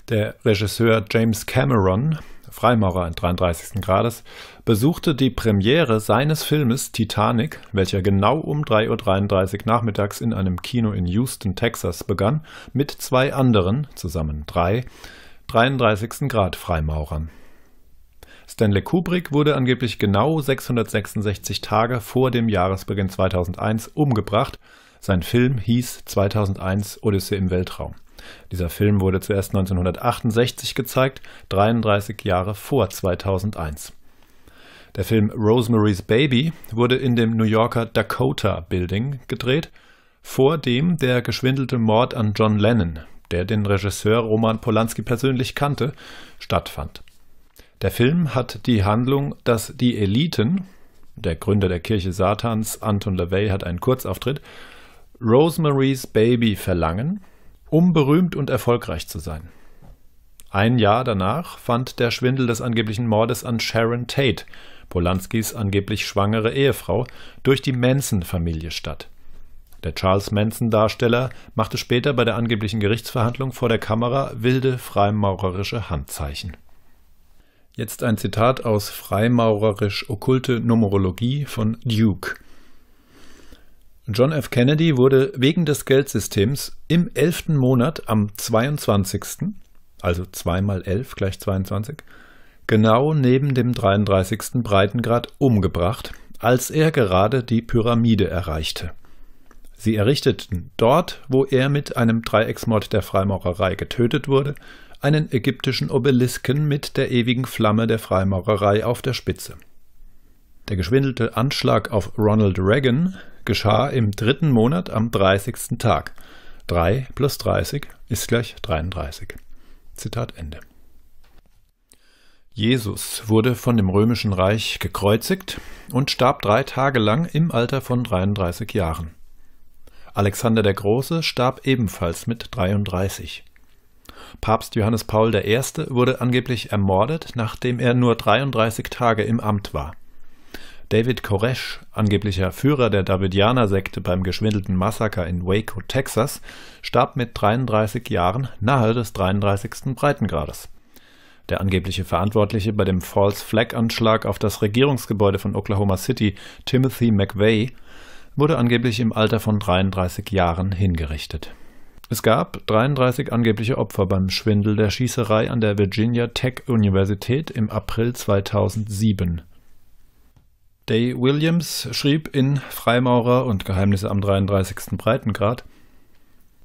Der Regisseur James Cameron, Freimaurer in 33. Grades, besuchte die Premiere seines Filmes Titanic, welcher genau um 3.33 Uhr nachmittags in einem Kino in Houston, Texas begann, mit zwei anderen, zusammen drei, 33. Grad Freimaurern. Stanley Kubrick wurde angeblich genau 666 Tage vor dem Jahresbeginn 2001 umgebracht. Sein Film hieß 2001 Odyssee im Weltraum. Dieser Film wurde zuerst 1968 gezeigt, 33 Jahre vor 2001. Der Film Rosemary's Baby wurde in dem New Yorker Dakota Building gedreht, vor dem der geschwindelte Mord an John Lennon, der den Regisseur Roman Polanski persönlich kannte, stattfand. Der Film hat die Handlung, dass die Eliten, der Gründer der Kirche Satans, Anton LaVey, hat einen Kurzauftritt, Rosemary's Baby verlangen, um berühmt und erfolgreich zu sein. Ein Jahr danach fand der Schwindel des angeblichen Mordes an Sharon Tate, Polanskis angeblich schwangere Ehefrau, durch die Manson-Familie statt. Der Charles Manson-Darsteller machte später bei der angeblichen Gerichtsverhandlung vor der Kamera wilde freimaurerische Handzeichen. Jetzt ein Zitat aus Freimaurerisch-Okkulte Numerologie von Duke. John F. Kennedy wurde wegen des Geldsystems im 11. Monat am 22., also 2 mal 11 gleich 22, genau neben dem 33. Breitengrad umgebracht, als er gerade die Pyramide erreichte. Sie errichteten dort, wo er mit einem Dreiecksmord der Freimaurerei getötet wurde, einen ägyptischen Obelisken mit der ewigen Flamme der Freimaurerei auf der Spitze. Der geschwindelte Anschlag auf Ronald Reagan geschah im dritten Monat am 30. Tag. 3 plus 30 ist gleich 33. Zitat Ende. Jesus wurde von dem römischen Reich gekreuzigt und starb drei Tage lang im Alter von 33 Jahren. Alexander der Große starb ebenfalls mit 33. Papst Johannes Paul I. wurde angeblich ermordet, nachdem er nur 33 Tage im Amt war. David Koresh, angeblicher Führer der Davidianer-Sekte beim geschwindelten Massaker in Waco, Texas, starb mit 33 Jahren nahe des 33. Breitengrades. Der angebliche Verantwortliche bei dem False Flag-Anschlag auf das Regierungsgebäude von Oklahoma City, Timothy McVeigh, wurde angeblich im Alter von 33 Jahren hingerichtet. Es gab 33 angebliche Opfer beim Schwindel der Schießerei an der Virginia Tech Universität im April 2007. Day Williams schrieb in Freimaurer und Geheimnisse am 33. Breitengrad,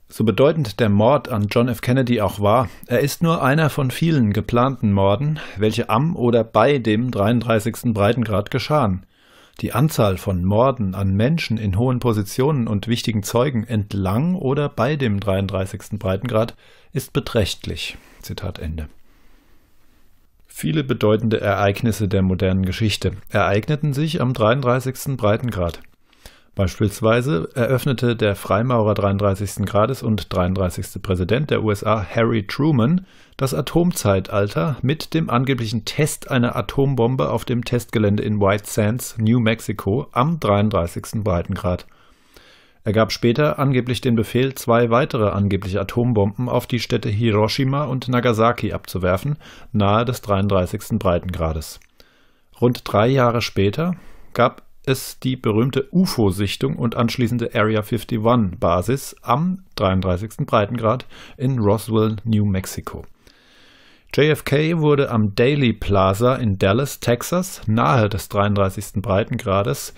so bedeutend der Mord an John F. Kennedy auch war, er ist nur einer von vielen geplanten Morden, welche am oder bei dem 33. Breitengrad geschahen die Anzahl von Morden an Menschen in hohen Positionen und wichtigen Zeugen entlang oder bei dem 33. Breitengrad ist beträchtlich. Zitat Ende. Viele bedeutende Ereignisse der modernen Geschichte ereigneten sich am 33. Breitengrad. Beispielsweise eröffnete der Freimaurer 33. Grades und 33. Präsident der USA Harry Truman das Atomzeitalter mit dem angeblichen Test einer Atombombe auf dem Testgelände in White Sands, New Mexico am 33. Breitengrad. Er gab später angeblich den Befehl, zwei weitere angebliche Atombomben auf die Städte Hiroshima und Nagasaki abzuwerfen, nahe des 33. Breitengrades. Rund drei Jahre später gab es die berühmte UFO-Sichtung und anschließende Area 51-Basis am 33. Breitengrad in Roswell, New Mexico. JFK wurde am Daley Plaza in Dallas, Texas, nahe des 33. Breitengrades,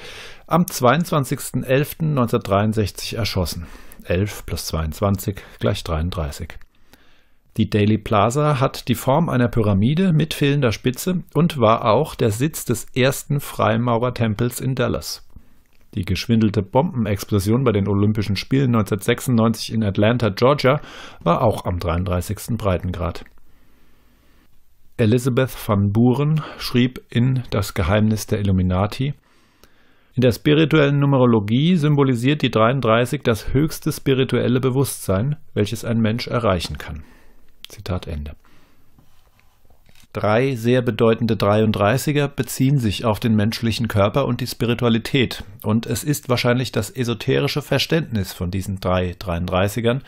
am 22.11.1963 erschossen. 11 plus 22 gleich 33. Die Daily Plaza hat die Form einer Pyramide mit fehlender Spitze und war auch der Sitz des ersten Freimaurertempels in Dallas. Die geschwindelte Bombenexplosion bei den Olympischen Spielen 1996 in Atlanta, Georgia, war auch am 33. Breitengrad. Elizabeth van Buren schrieb in Das Geheimnis der Illuminati, in der spirituellen Numerologie symbolisiert die 33 das höchste spirituelle Bewusstsein, welches ein Mensch erreichen kann. Zitat Ende. Drei sehr bedeutende 33er beziehen sich auf den menschlichen Körper und die Spiritualität, und es ist wahrscheinlich das esoterische Verständnis von diesen drei 33ern,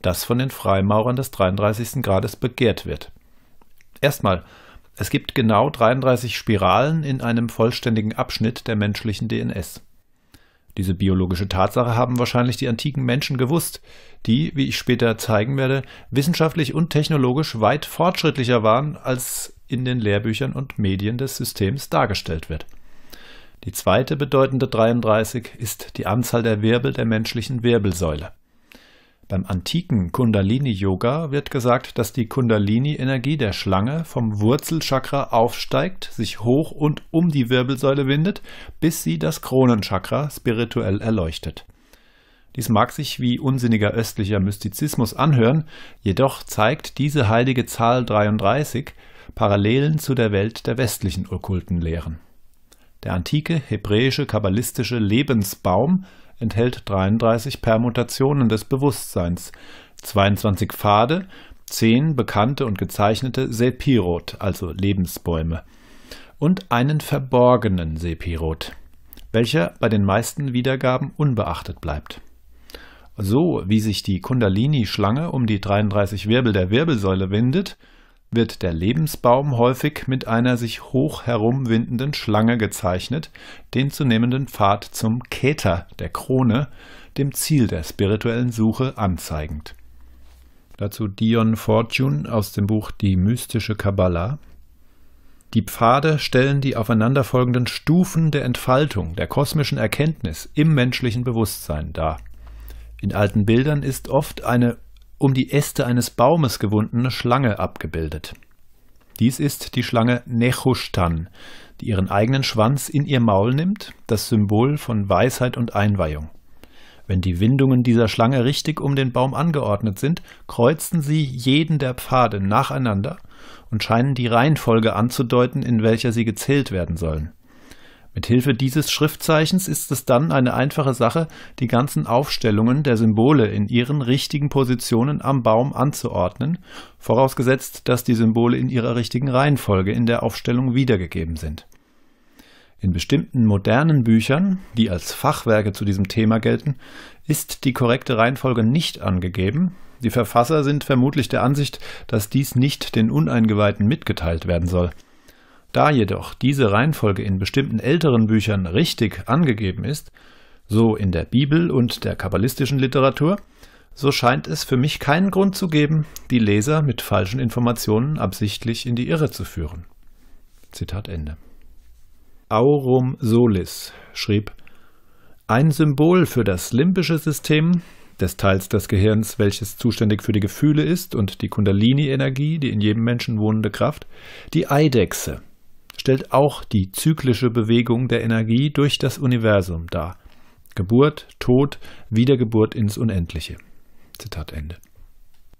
das von den Freimaurern des 33. Grades begehrt wird. Erstmal, es gibt genau 33 Spiralen in einem vollständigen Abschnitt der menschlichen DNS. Diese biologische Tatsache haben wahrscheinlich die antiken Menschen gewusst, die, wie ich später zeigen werde, wissenschaftlich und technologisch weit fortschrittlicher waren, als in den Lehrbüchern und Medien des Systems dargestellt wird. Die zweite bedeutende 33 ist die Anzahl der Wirbel der menschlichen Wirbelsäule. Beim antiken Kundalini-Yoga wird gesagt, dass die Kundalini-Energie der Schlange vom Wurzelchakra aufsteigt, sich hoch und um die Wirbelsäule windet, bis sie das Kronenchakra spirituell erleuchtet. Dies mag sich wie unsinniger östlicher Mystizismus anhören, jedoch zeigt diese heilige Zahl 33 Parallelen zu der Welt der westlichen okkulten Lehren. Der antike hebräische kabbalistische Lebensbaum enthält 33 Permutationen des Bewusstseins, 22 Pfade, 10 bekannte und gezeichnete Sepirot, also Lebensbäume, und einen verborgenen Sepirot, welcher bei den meisten Wiedergaben unbeachtet bleibt. So wie sich die Kundalini-Schlange um die 33 Wirbel der Wirbelsäule windet, wird der Lebensbaum häufig mit einer sich hoch herumwindenden Schlange gezeichnet, den zunehmenden Pfad zum Keter der Krone, dem Ziel der spirituellen Suche, anzeigend. Dazu Dion Fortune aus dem Buch Die mystische Kabbala. Die Pfade stellen die aufeinanderfolgenden Stufen der Entfaltung der kosmischen Erkenntnis im menschlichen Bewusstsein dar. In alten Bildern ist oft eine um die Äste eines Baumes gewundene Schlange abgebildet. Dies ist die Schlange Nechushtan, die ihren eigenen Schwanz in ihr Maul nimmt, das Symbol von Weisheit und Einweihung. Wenn die Windungen dieser Schlange richtig um den Baum angeordnet sind, kreuzen sie jeden der Pfade nacheinander und scheinen die Reihenfolge anzudeuten, in welcher sie gezählt werden sollen. Mithilfe dieses Schriftzeichens ist es dann eine einfache Sache, die ganzen Aufstellungen der Symbole in ihren richtigen Positionen am Baum anzuordnen, vorausgesetzt, dass die Symbole in ihrer richtigen Reihenfolge in der Aufstellung wiedergegeben sind. In bestimmten modernen Büchern, die als Fachwerke zu diesem Thema gelten, ist die korrekte Reihenfolge nicht angegeben. Die Verfasser sind vermutlich der Ansicht, dass dies nicht den Uneingeweihten mitgeteilt werden soll. Da jedoch diese Reihenfolge in bestimmten älteren Büchern richtig angegeben ist, so in der Bibel und der kabbalistischen Literatur, so scheint es für mich keinen Grund zu geben, die Leser mit falschen Informationen absichtlich in die Irre zu führen. Zitat Ende. Aurum Solis schrieb ein Symbol für das limbische System, des Teils des Gehirns, welches zuständig für die Gefühle ist und die Kundalini-Energie, die in jedem Menschen wohnende Kraft, die Eidechse, stellt auch die zyklische Bewegung der Energie durch das Universum dar. Geburt, Tod, Wiedergeburt ins Unendliche. Zitat Ende.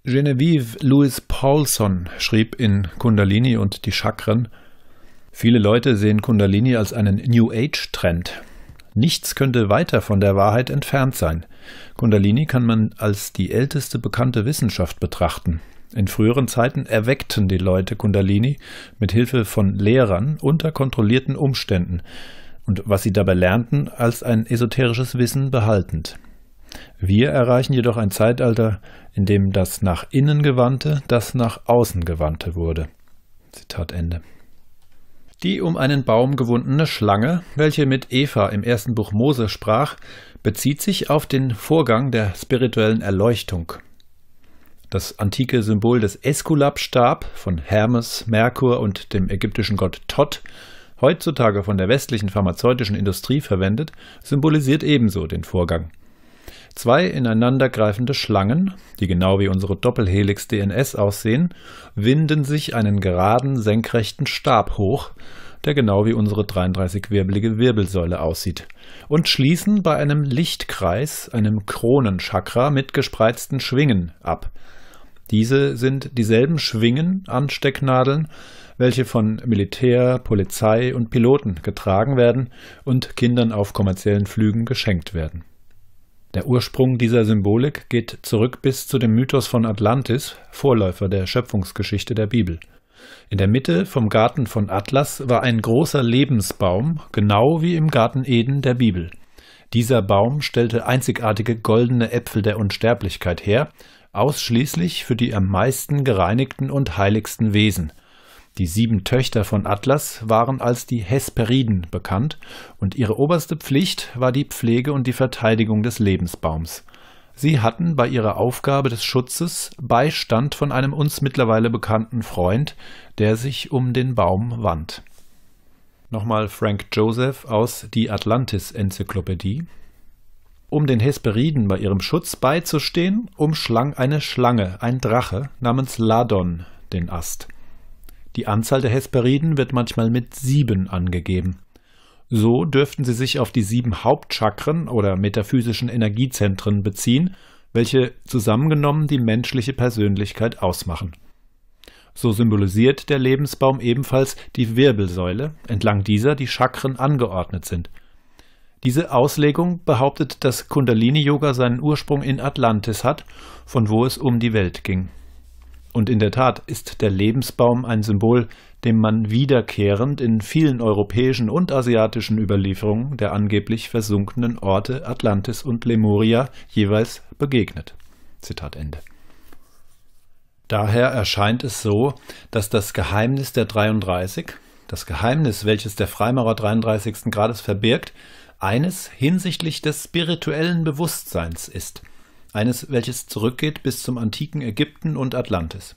Genevieve Louis Paulson schrieb in Kundalini und die Chakren, Viele Leute sehen Kundalini als einen New Age-Trend. Nichts könnte weiter von der Wahrheit entfernt sein. Kundalini kann man als die älteste bekannte Wissenschaft betrachten. In früheren Zeiten erweckten die Leute Kundalini mit Hilfe von Lehrern unter kontrollierten Umständen und was sie dabei lernten, als ein esoterisches Wissen behaltend. Wir erreichen jedoch ein Zeitalter, in dem das nach innen gewandte das nach außen gewandte wurde. Zitat Ende. Die um einen Baum gewundene Schlange, welche mit Eva im ersten Buch Mose sprach, bezieht sich auf den Vorgang der spirituellen Erleuchtung. Das antike Symbol des Esculap-Stab von Hermes, Merkur und dem ägyptischen Gott Thoth, heutzutage von der westlichen pharmazeutischen Industrie verwendet, symbolisiert ebenso den Vorgang. Zwei ineinandergreifende Schlangen, die genau wie unsere Doppelhelix DNS aussehen, winden sich einen geraden, senkrechten Stab hoch, der genau wie unsere 33-wirbelige Wirbelsäule aussieht, und schließen bei einem Lichtkreis, einem Kronenchakra mit gespreizten Schwingen ab, diese sind dieselben Schwingen an Stecknadeln, welche von Militär, Polizei und Piloten getragen werden und Kindern auf kommerziellen Flügen geschenkt werden. Der Ursprung dieser Symbolik geht zurück bis zu dem Mythos von Atlantis, Vorläufer der Schöpfungsgeschichte der Bibel. In der Mitte vom Garten von Atlas war ein großer Lebensbaum, genau wie im Garten Eden der Bibel. Dieser Baum stellte einzigartige goldene Äpfel der Unsterblichkeit her ausschließlich für die am meisten gereinigten und heiligsten Wesen. Die sieben Töchter von Atlas waren als die Hesperiden bekannt, und ihre oberste Pflicht war die Pflege und die Verteidigung des Lebensbaums. Sie hatten bei ihrer Aufgabe des Schutzes Beistand von einem uns mittlerweile bekannten Freund, der sich um den Baum wand. Nochmal Frank Joseph aus Die Atlantis-Enzyklopädie. Um den Hesperiden bei ihrem Schutz beizustehen, umschlang eine Schlange, ein Drache namens Ladon, den Ast. Die Anzahl der Hesperiden wird manchmal mit sieben angegeben. So dürften sie sich auf die sieben Hauptchakren oder metaphysischen Energiezentren beziehen, welche zusammengenommen die menschliche Persönlichkeit ausmachen. So symbolisiert der Lebensbaum ebenfalls die Wirbelsäule, entlang dieser die Chakren angeordnet sind. Diese Auslegung behauptet, dass Kundalini-Yoga seinen Ursprung in Atlantis hat, von wo es um die Welt ging. Und in der Tat ist der Lebensbaum ein Symbol, dem man wiederkehrend in vielen europäischen und asiatischen Überlieferungen der angeblich versunkenen Orte Atlantis und Lemuria jeweils begegnet. Zitat Ende. Daher erscheint es so, dass das Geheimnis der 33, das Geheimnis, welches der Freimaurer 33. Grades verbirgt, eines hinsichtlich des spirituellen Bewusstseins ist, eines, welches zurückgeht bis zum antiken Ägypten und Atlantis.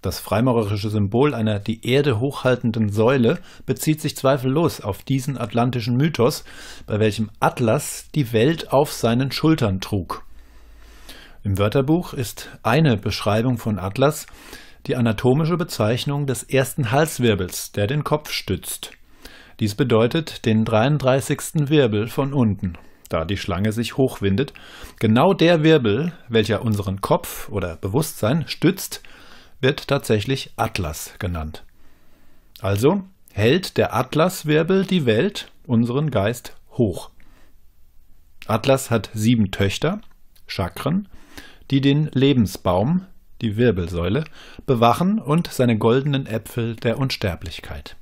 Das freimaurerische Symbol einer die Erde hochhaltenden Säule bezieht sich zweifellos auf diesen atlantischen Mythos, bei welchem Atlas die Welt auf seinen Schultern trug. Im Wörterbuch ist eine Beschreibung von Atlas die anatomische Bezeichnung des ersten Halswirbels, der den Kopf stützt. Dies bedeutet den 33. Wirbel von unten, da die Schlange sich hochwindet. Genau der Wirbel, welcher unseren Kopf oder Bewusstsein stützt, wird tatsächlich Atlas genannt. Also hält der Atlaswirbel die Welt, unseren Geist, hoch. Atlas hat sieben Töchter, Chakren, die den Lebensbaum, die Wirbelsäule, bewachen und seine goldenen Äpfel der Unsterblichkeit.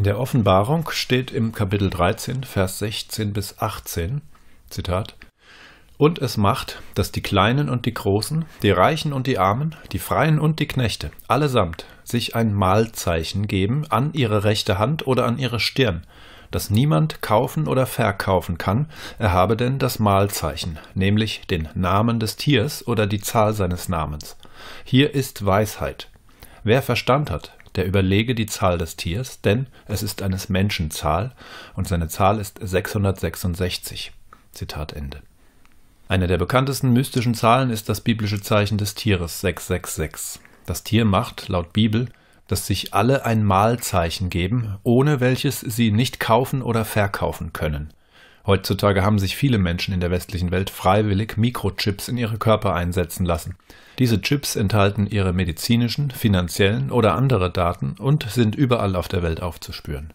In der Offenbarung steht im Kapitel 13, Vers 16 bis 18, Zitat, und es macht, dass die Kleinen und die Großen, die Reichen und die Armen, die Freien und die Knechte, allesamt sich ein Mahlzeichen geben an ihre rechte Hand oder an ihre Stirn, dass niemand kaufen oder verkaufen kann, er habe denn das Mahlzeichen, nämlich den Namen des Tiers oder die Zahl seines Namens. Hier ist Weisheit. Wer Verstand hat, der überlege die Zahl des Tiers, denn es ist eines Menschen Zahl und seine Zahl ist 666. Zitat Ende. Eine der bekanntesten mystischen Zahlen ist das biblische Zeichen des Tieres 666. Das Tier macht, laut Bibel, dass sich alle ein Mahlzeichen geben, ohne welches sie nicht kaufen oder verkaufen können. Heutzutage haben sich viele Menschen in der westlichen Welt freiwillig Mikrochips in ihre Körper einsetzen lassen. Diese Chips enthalten ihre medizinischen, finanziellen oder andere Daten und sind überall auf der Welt aufzuspüren.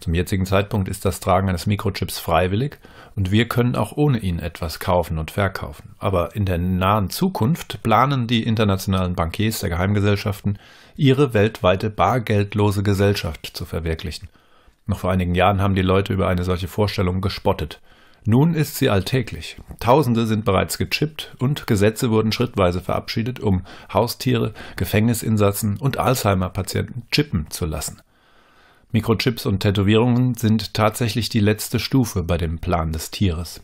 Zum jetzigen Zeitpunkt ist das Tragen eines Mikrochips freiwillig und wir können auch ohne ihn etwas kaufen und verkaufen. Aber in der nahen Zukunft planen die internationalen Bankiers der Geheimgesellschaften, ihre weltweite bargeldlose Gesellschaft zu verwirklichen – noch vor einigen Jahren haben die Leute über eine solche Vorstellung gespottet. Nun ist sie alltäglich. Tausende sind bereits gechippt und Gesetze wurden schrittweise verabschiedet, um Haustiere, Gefängnisinsassen und Alzheimer-Patienten chippen zu lassen. Mikrochips und Tätowierungen sind tatsächlich die letzte Stufe bei dem Plan des Tieres.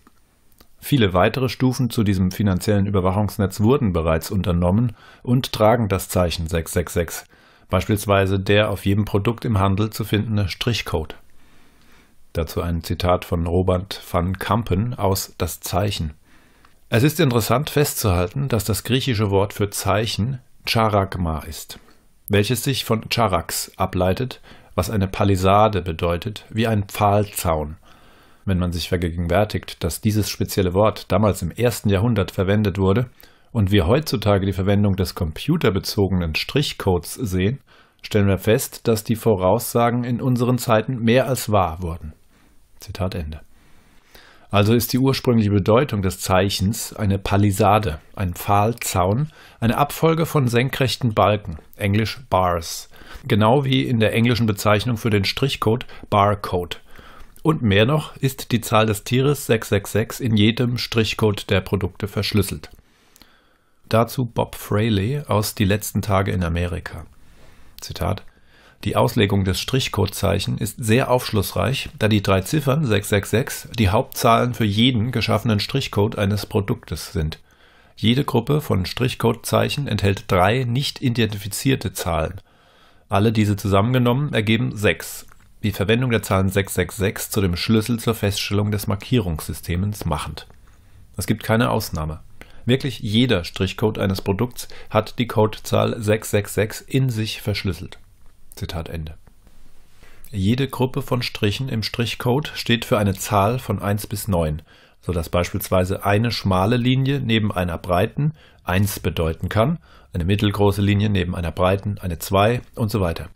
Viele weitere Stufen zu diesem finanziellen Überwachungsnetz wurden bereits unternommen und tragen das Zeichen 666 beispielsweise der auf jedem Produkt im Handel zu findende Strichcode. Dazu ein Zitat von Robert van Kampen aus Das Zeichen. Es ist interessant festzuhalten, dass das griechische Wort für Zeichen Charagma ist, welches sich von Charax ableitet, was eine Palisade bedeutet, wie ein Pfahlzaun. Wenn man sich vergegenwärtigt, dass dieses spezielle Wort damals im ersten Jahrhundert verwendet wurde, und wir heutzutage die Verwendung des computerbezogenen Strichcodes sehen, stellen wir fest, dass die Voraussagen in unseren Zeiten mehr als wahr wurden. Zitat Ende. Also ist die ursprüngliche Bedeutung des Zeichens eine Palisade, ein Pfahlzaun, eine Abfolge von senkrechten Balken, englisch Bars, genau wie in der englischen Bezeichnung für den Strichcode Barcode. Und mehr noch ist die Zahl des Tieres 666 in jedem Strichcode der Produkte verschlüsselt. Dazu Bob Fraley aus Die letzten Tage in Amerika. Zitat die Auslegung des Strichcodezeichen ist sehr aufschlussreich, da die drei Ziffern 666 die Hauptzahlen für jeden geschaffenen Strichcode eines Produktes sind. Jede Gruppe von Strichcodezeichen enthält drei nicht identifizierte Zahlen. Alle diese zusammengenommen ergeben 6. Die Verwendung der Zahlen 666 zu dem Schlüssel zur Feststellung des Markierungssystems machend. Es gibt keine Ausnahme. Wirklich jeder Strichcode eines Produkts hat die Codezahl 666 in sich verschlüsselt. Zitat Ende. Jede Gruppe von Strichen im Strichcode steht für eine Zahl von 1 bis 9, sodass beispielsweise eine schmale Linie neben einer breiten 1 bedeuten kann, eine mittelgroße Linie neben einer breiten eine 2 und so weiter.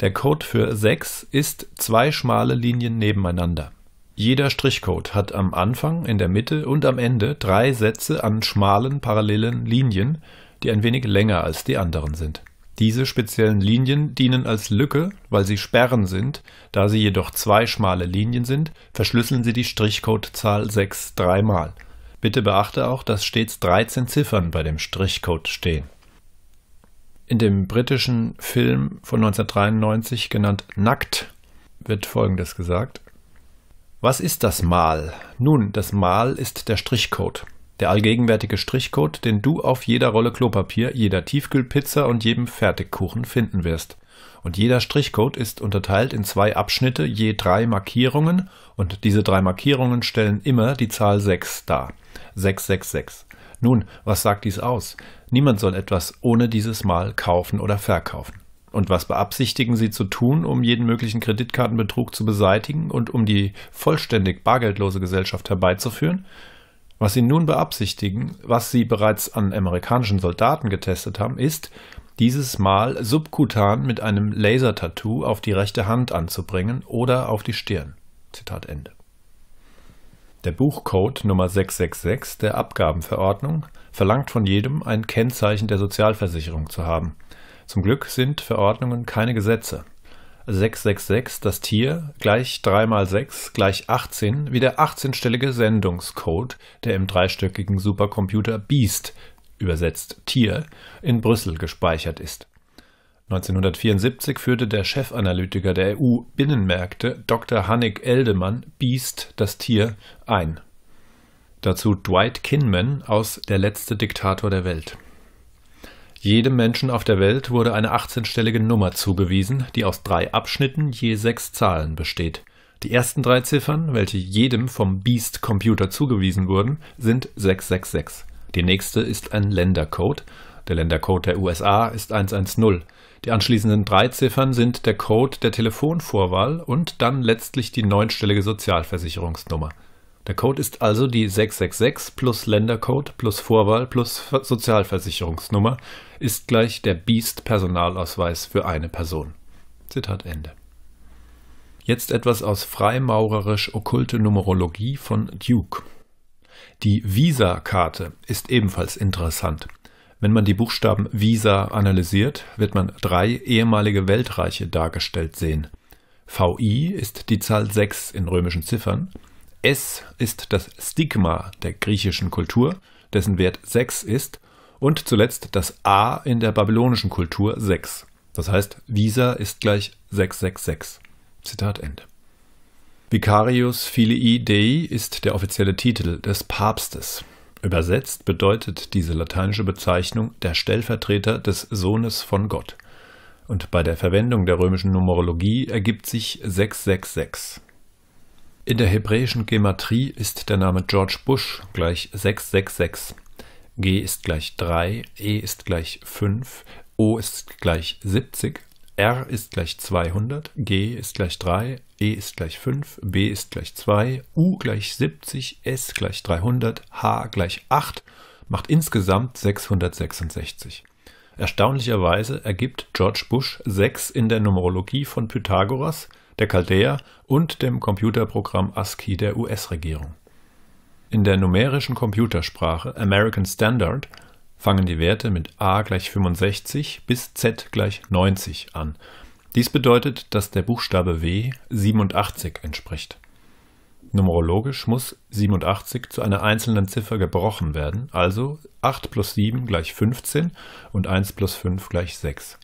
Der Code für 6 ist zwei schmale Linien nebeneinander. Jeder Strichcode hat am Anfang, in der Mitte und am Ende drei Sätze an schmalen parallelen Linien, die ein wenig länger als die anderen sind. Diese speziellen Linien dienen als Lücke, weil sie Sperren sind. Da sie jedoch zwei schmale Linien sind, verschlüsseln sie die Strichcodezahl 6 dreimal. Bitte beachte auch, dass stets 13 Ziffern bei dem Strichcode stehen. In dem britischen Film von 1993 genannt Nackt wird Folgendes gesagt. Was ist das Mal? Nun, das Mal ist der Strichcode. Der allgegenwärtige Strichcode, den du auf jeder Rolle Klopapier, jeder Tiefkühlpizza und jedem Fertigkuchen finden wirst. Und jeder Strichcode ist unterteilt in zwei Abschnitte, je drei Markierungen, und diese drei Markierungen stellen immer die Zahl 6 dar. 666. Nun, was sagt dies aus? Niemand soll etwas ohne dieses Mal kaufen oder verkaufen. Und was beabsichtigen Sie zu tun, um jeden möglichen Kreditkartenbetrug zu beseitigen und um die vollständig bargeldlose Gesellschaft herbeizuführen? Was Sie nun beabsichtigen, was Sie bereits an amerikanischen Soldaten getestet haben, ist, dieses Mal subkutan mit einem Lasertattoo auf die rechte Hand anzubringen oder auf die Stirn. Zitat Ende. Der Buchcode Nummer 666 der Abgabenverordnung verlangt von jedem, ein Kennzeichen der Sozialversicherung zu haben. Zum Glück sind Verordnungen keine Gesetze. 666, das Tier, gleich 3 mal 6, gleich 18, wie der 18-stellige Sendungscode, der im dreistöckigen Supercomputer Beast, übersetzt Tier, in Brüssel gespeichert ist. 1974 führte der Chefanalytiker der EU-Binnenmärkte Dr. Hannig Eldemann Beast, das Tier, ein. Dazu Dwight Kinman aus Der letzte Diktator der Welt. Jedem Menschen auf der Welt wurde eine 18-stellige Nummer zugewiesen, die aus drei Abschnitten je sechs Zahlen besteht. Die ersten drei Ziffern, welche jedem vom Beast Computer zugewiesen wurden, sind 666. Die nächste ist ein Ländercode. Der Ländercode der USA ist 110. Die anschließenden drei Ziffern sind der Code der Telefonvorwahl und dann letztlich die neunstellige Sozialversicherungsnummer. Der Code ist also die 666 plus Ländercode plus Vorwahl plus Sozialversicherungsnummer ist gleich der Biest Personalausweis für eine Person. Zitat Ende. Jetzt etwas aus freimaurerisch-okkulte Numerologie von Duke. Die Visa-Karte ist ebenfalls interessant. Wenn man die Buchstaben Visa analysiert, wird man drei ehemalige Weltreiche dargestellt sehen. VI ist die Zahl 6 in römischen Ziffern, S ist das Stigma der griechischen Kultur, dessen Wert 6 ist, und zuletzt das A in der babylonischen Kultur 6. Das heißt, Visa ist gleich 666. Zitat Ende. Vicarius Filii Dei ist der offizielle Titel des Papstes. Übersetzt bedeutet diese lateinische Bezeichnung der Stellvertreter des Sohnes von Gott. Und bei der Verwendung der römischen Numerologie ergibt sich 666. In der hebräischen Gematrie ist der Name George Bush gleich 666. G ist gleich 3, E ist gleich 5, O ist gleich 70, R ist gleich 200, G ist gleich 3, E ist gleich 5, B ist gleich 2, U gleich 70, S gleich 300, H gleich 8, macht insgesamt 666. Erstaunlicherweise ergibt George Bush 6 in der Numerologie von Pythagoras – der Chaldäer und dem Computerprogramm ASCII der US-Regierung. In der numerischen Computersprache American Standard fangen die Werte mit a gleich 65 bis z gleich 90 an. Dies bedeutet, dass der Buchstabe W 87 entspricht. Numerologisch muss 87 zu einer einzelnen Ziffer gebrochen werden, also 8 plus 7 gleich 15 und 1 plus 5 gleich 6.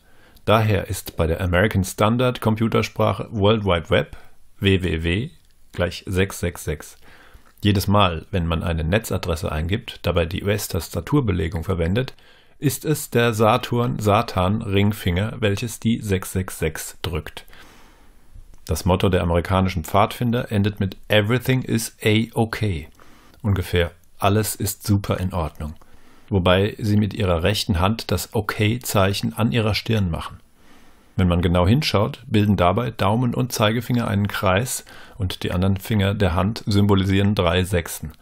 Daher ist bei der American Standard Computersprache World Wide Web www gleich 666. Jedes Mal, wenn man eine Netzadresse eingibt, dabei die US-Tastaturbelegung verwendet, ist es der Saturn-Satan-Ringfinger, welches die 666 drückt. Das Motto der amerikanischen Pfadfinder endet mit Everything is a-okay. Ungefähr alles ist super in Ordnung wobei sie mit ihrer rechten Hand das OK-Zeichen an ihrer Stirn machen. Wenn man genau hinschaut, bilden dabei Daumen und Zeigefinger einen Kreis und die anderen Finger der Hand symbolisieren drei Sechsen.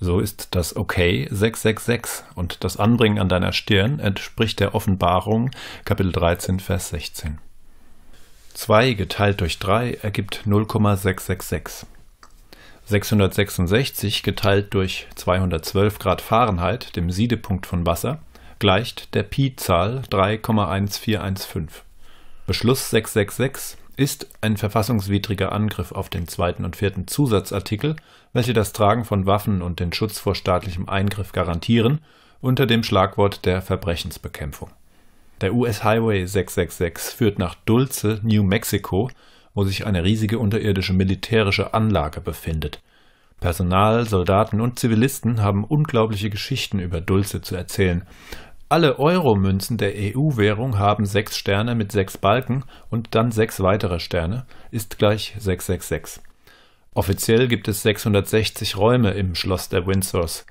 So ist das OK 666 und das Anbringen an deiner Stirn entspricht der Offenbarung Kapitel 13 Vers 16. 2 geteilt durch 3 ergibt 0,666. 666 geteilt durch 212 Grad Fahrenheit, dem Siedepunkt von Wasser, gleicht der Pi-Zahl 3,1415. Beschluss 666 ist ein verfassungswidriger Angriff auf den zweiten und vierten Zusatzartikel, welche das Tragen von Waffen und den Schutz vor staatlichem Eingriff garantieren, unter dem Schlagwort der Verbrechensbekämpfung. Der US Highway 666 führt nach Dulce, New Mexico, wo sich eine riesige unterirdische militärische Anlage befindet. Personal, Soldaten und Zivilisten haben unglaubliche Geschichten über Dulce zu erzählen. Alle Euro-Münzen der EU-Währung haben sechs Sterne mit sechs Balken und dann sechs weitere Sterne, ist gleich 666. Offiziell gibt es 660 Räume im Schloss der Windsors.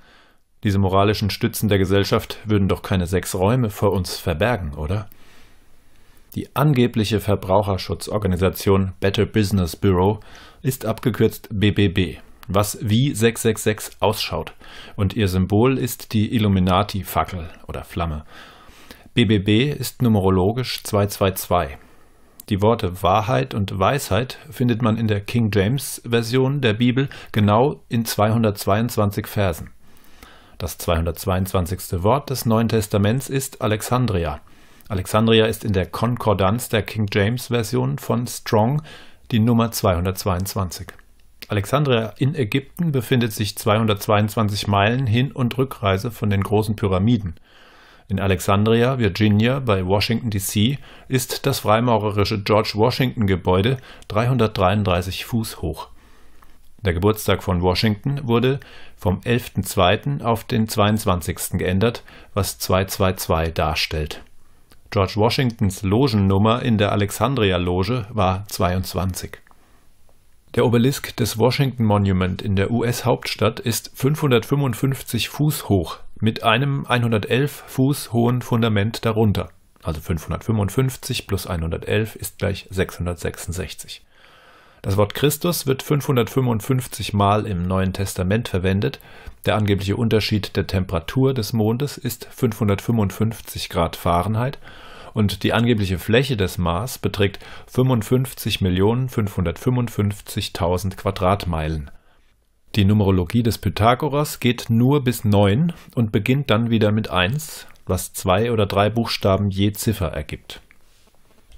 Diese moralischen Stützen der Gesellschaft würden doch keine sechs Räume vor uns verbergen, oder? Die angebliche Verbraucherschutzorganisation Better Business Bureau ist abgekürzt BBB, was wie 666 ausschaut, und ihr Symbol ist die Illuminati-Fackel oder Flamme. BBB ist numerologisch 222. Die Worte Wahrheit und Weisheit findet man in der King James Version der Bibel genau in 222 Versen. Das 222. Wort des Neuen Testaments ist Alexandria Alexandria ist in der Konkordanz der King James Version von Strong die Nummer 222. Alexandria in Ägypten befindet sich 222 Meilen Hin- und Rückreise von den großen Pyramiden. In Alexandria, Virginia, bei Washington DC ist das freimaurerische George Washington Gebäude 333 Fuß hoch. Der Geburtstag von Washington wurde vom 11.02. auf den 22. geändert, was 222 darstellt. George Washingtons Logennummer in der Alexandria-Loge war 22. Der Obelisk des Washington Monument in der US-Hauptstadt ist 555 Fuß hoch, mit einem 111 Fuß hohen Fundament darunter. Also 555 plus 111 ist gleich 666. Das Wort Christus wird 555 Mal im Neuen Testament verwendet. Der angebliche Unterschied der Temperatur des Mondes ist 555 Grad Fahrenheit und die angebliche Fläche des Mars beträgt 55.555.000 Quadratmeilen. Die Numerologie des Pythagoras geht nur bis 9 und beginnt dann wieder mit 1, was zwei oder drei Buchstaben je Ziffer ergibt.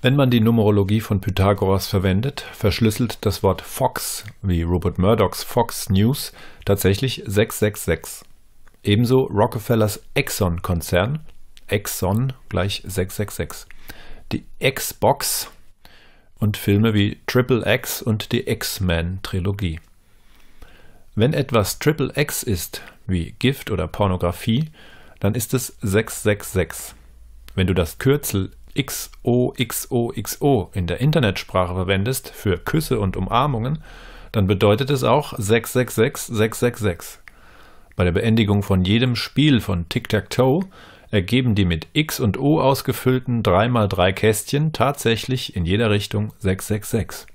Wenn man die Numerologie von Pythagoras verwendet, verschlüsselt das Wort Fox, wie Rupert Murdochs Fox News, tatsächlich 666. Ebenso Rockefellers Exxon-Konzern, Exxon gleich 666. Die Xbox und Filme wie Triple X und die X-Men-Trilogie. Wenn etwas Triple X ist, wie Gift oder Pornografie, dann ist es 666. Wenn du das Kürzel XOXOXO in der Internetsprache verwendest für Küsse und Umarmungen, dann bedeutet es auch 666666. Bei der Beendigung von jedem Spiel von Tic-Tac-Toe ergeben die mit X und O ausgefüllten 3x3 Kästchen tatsächlich in jeder Richtung 666.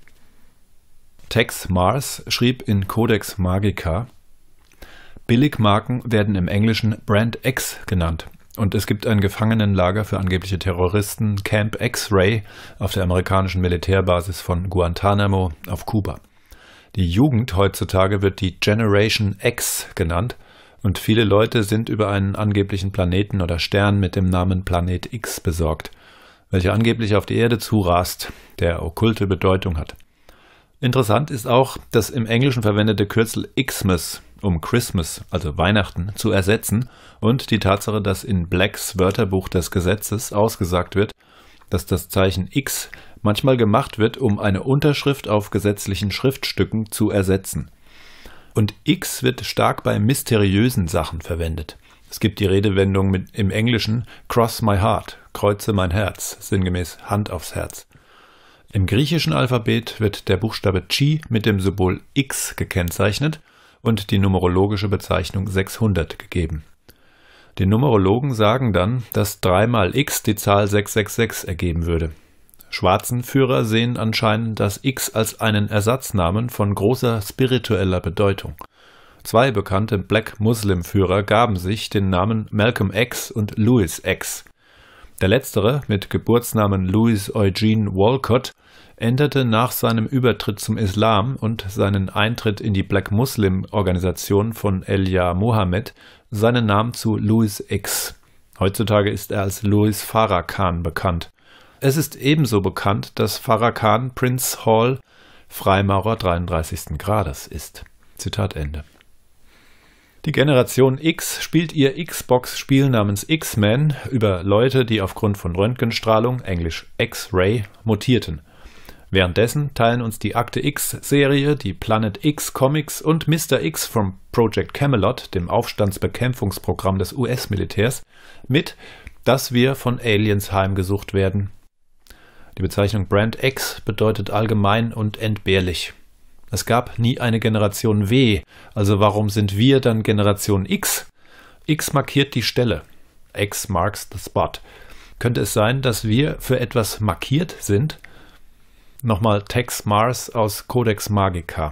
Tex Mars schrieb in Codex Magica, Billigmarken werden im Englischen Brand X genannt. Und es gibt ein Gefangenenlager für angebliche Terroristen, Camp X-Ray, auf der amerikanischen Militärbasis von Guantanamo auf Kuba. Die Jugend heutzutage wird die Generation X genannt und viele Leute sind über einen angeblichen Planeten oder Stern mit dem Namen Planet X besorgt, welcher angeblich auf die Erde zurast, der okkulte Bedeutung hat. Interessant ist auch das im Englischen verwendete Kürzel Xmas, um Christmas, also Weihnachten, zu ersetzen und die Tatsache, dass in Blacks Wörterbuch des Gesetzes ausgesagt wird, dass das Zeichen X manchmal gemacht wird, um eine Unterschrift auf gesetzlichen Schriftstücken zu ersetzen. Und X wird stark bei mysteriösen Sachen verwendet. Es gibt die Redewendung mit, im Englischen Cross my heart, kreuze mein Herz, sinngemäß Hand aufs Herz. Im griechischen Alphabet wird der Buchstabe Chi mit dem Symbol X gekennzeichnet und die numerologische Bezeichnung 600 gegeben. Die Numerologen sagen dann, dass 3 mal x die Zahl 666 ergeben würde. Führer sehen anscheinend das x als einen Ersatznamen von großer spiritueller Bedeutung. Zwei bekannte Black Muslim Führer gaben sich den Namen Malcolm X und Louis X. Der letztere, mit Geburtsnamen Louis Eugene Walcott, änderte nach seinem Übertritt zum Islam und seinen Eintritt in die Black Muslim Organisation von Elia Mohammed seinen Namen zu Louis X. Heutzutage ist er als Louis Farrakhan bekannt. Es ist ebenso bekannt, dass Farrakhan Prince Hall Freimaurer 33. Grades ist. Zitat Ende. Die Generation X spielt ihr Xbox-Spiel namens X-Men über Leute, die aufgrund von Röntgenstrahlung, englisch X-Ray, mutierten. Währenddessen teilen uns die Akte X-Serie, die Planet X Comics und Mr. X vom Project Camelot, dem Aufstandsbekämpfungsprogramm des US-Militärs, mit, dass wir von Aliens heimgesucht werden. Die Bezeichnung Brand X bedeutet allgemein und entbehrlich. Es gab nie eine Generation W, also warum sind wir dann Generation X? X markiert die Stelle. X marks the spot. Könnte es sein, dass wir für etwas markiert sind, Nochmal Tex Mars aus Codex Magica.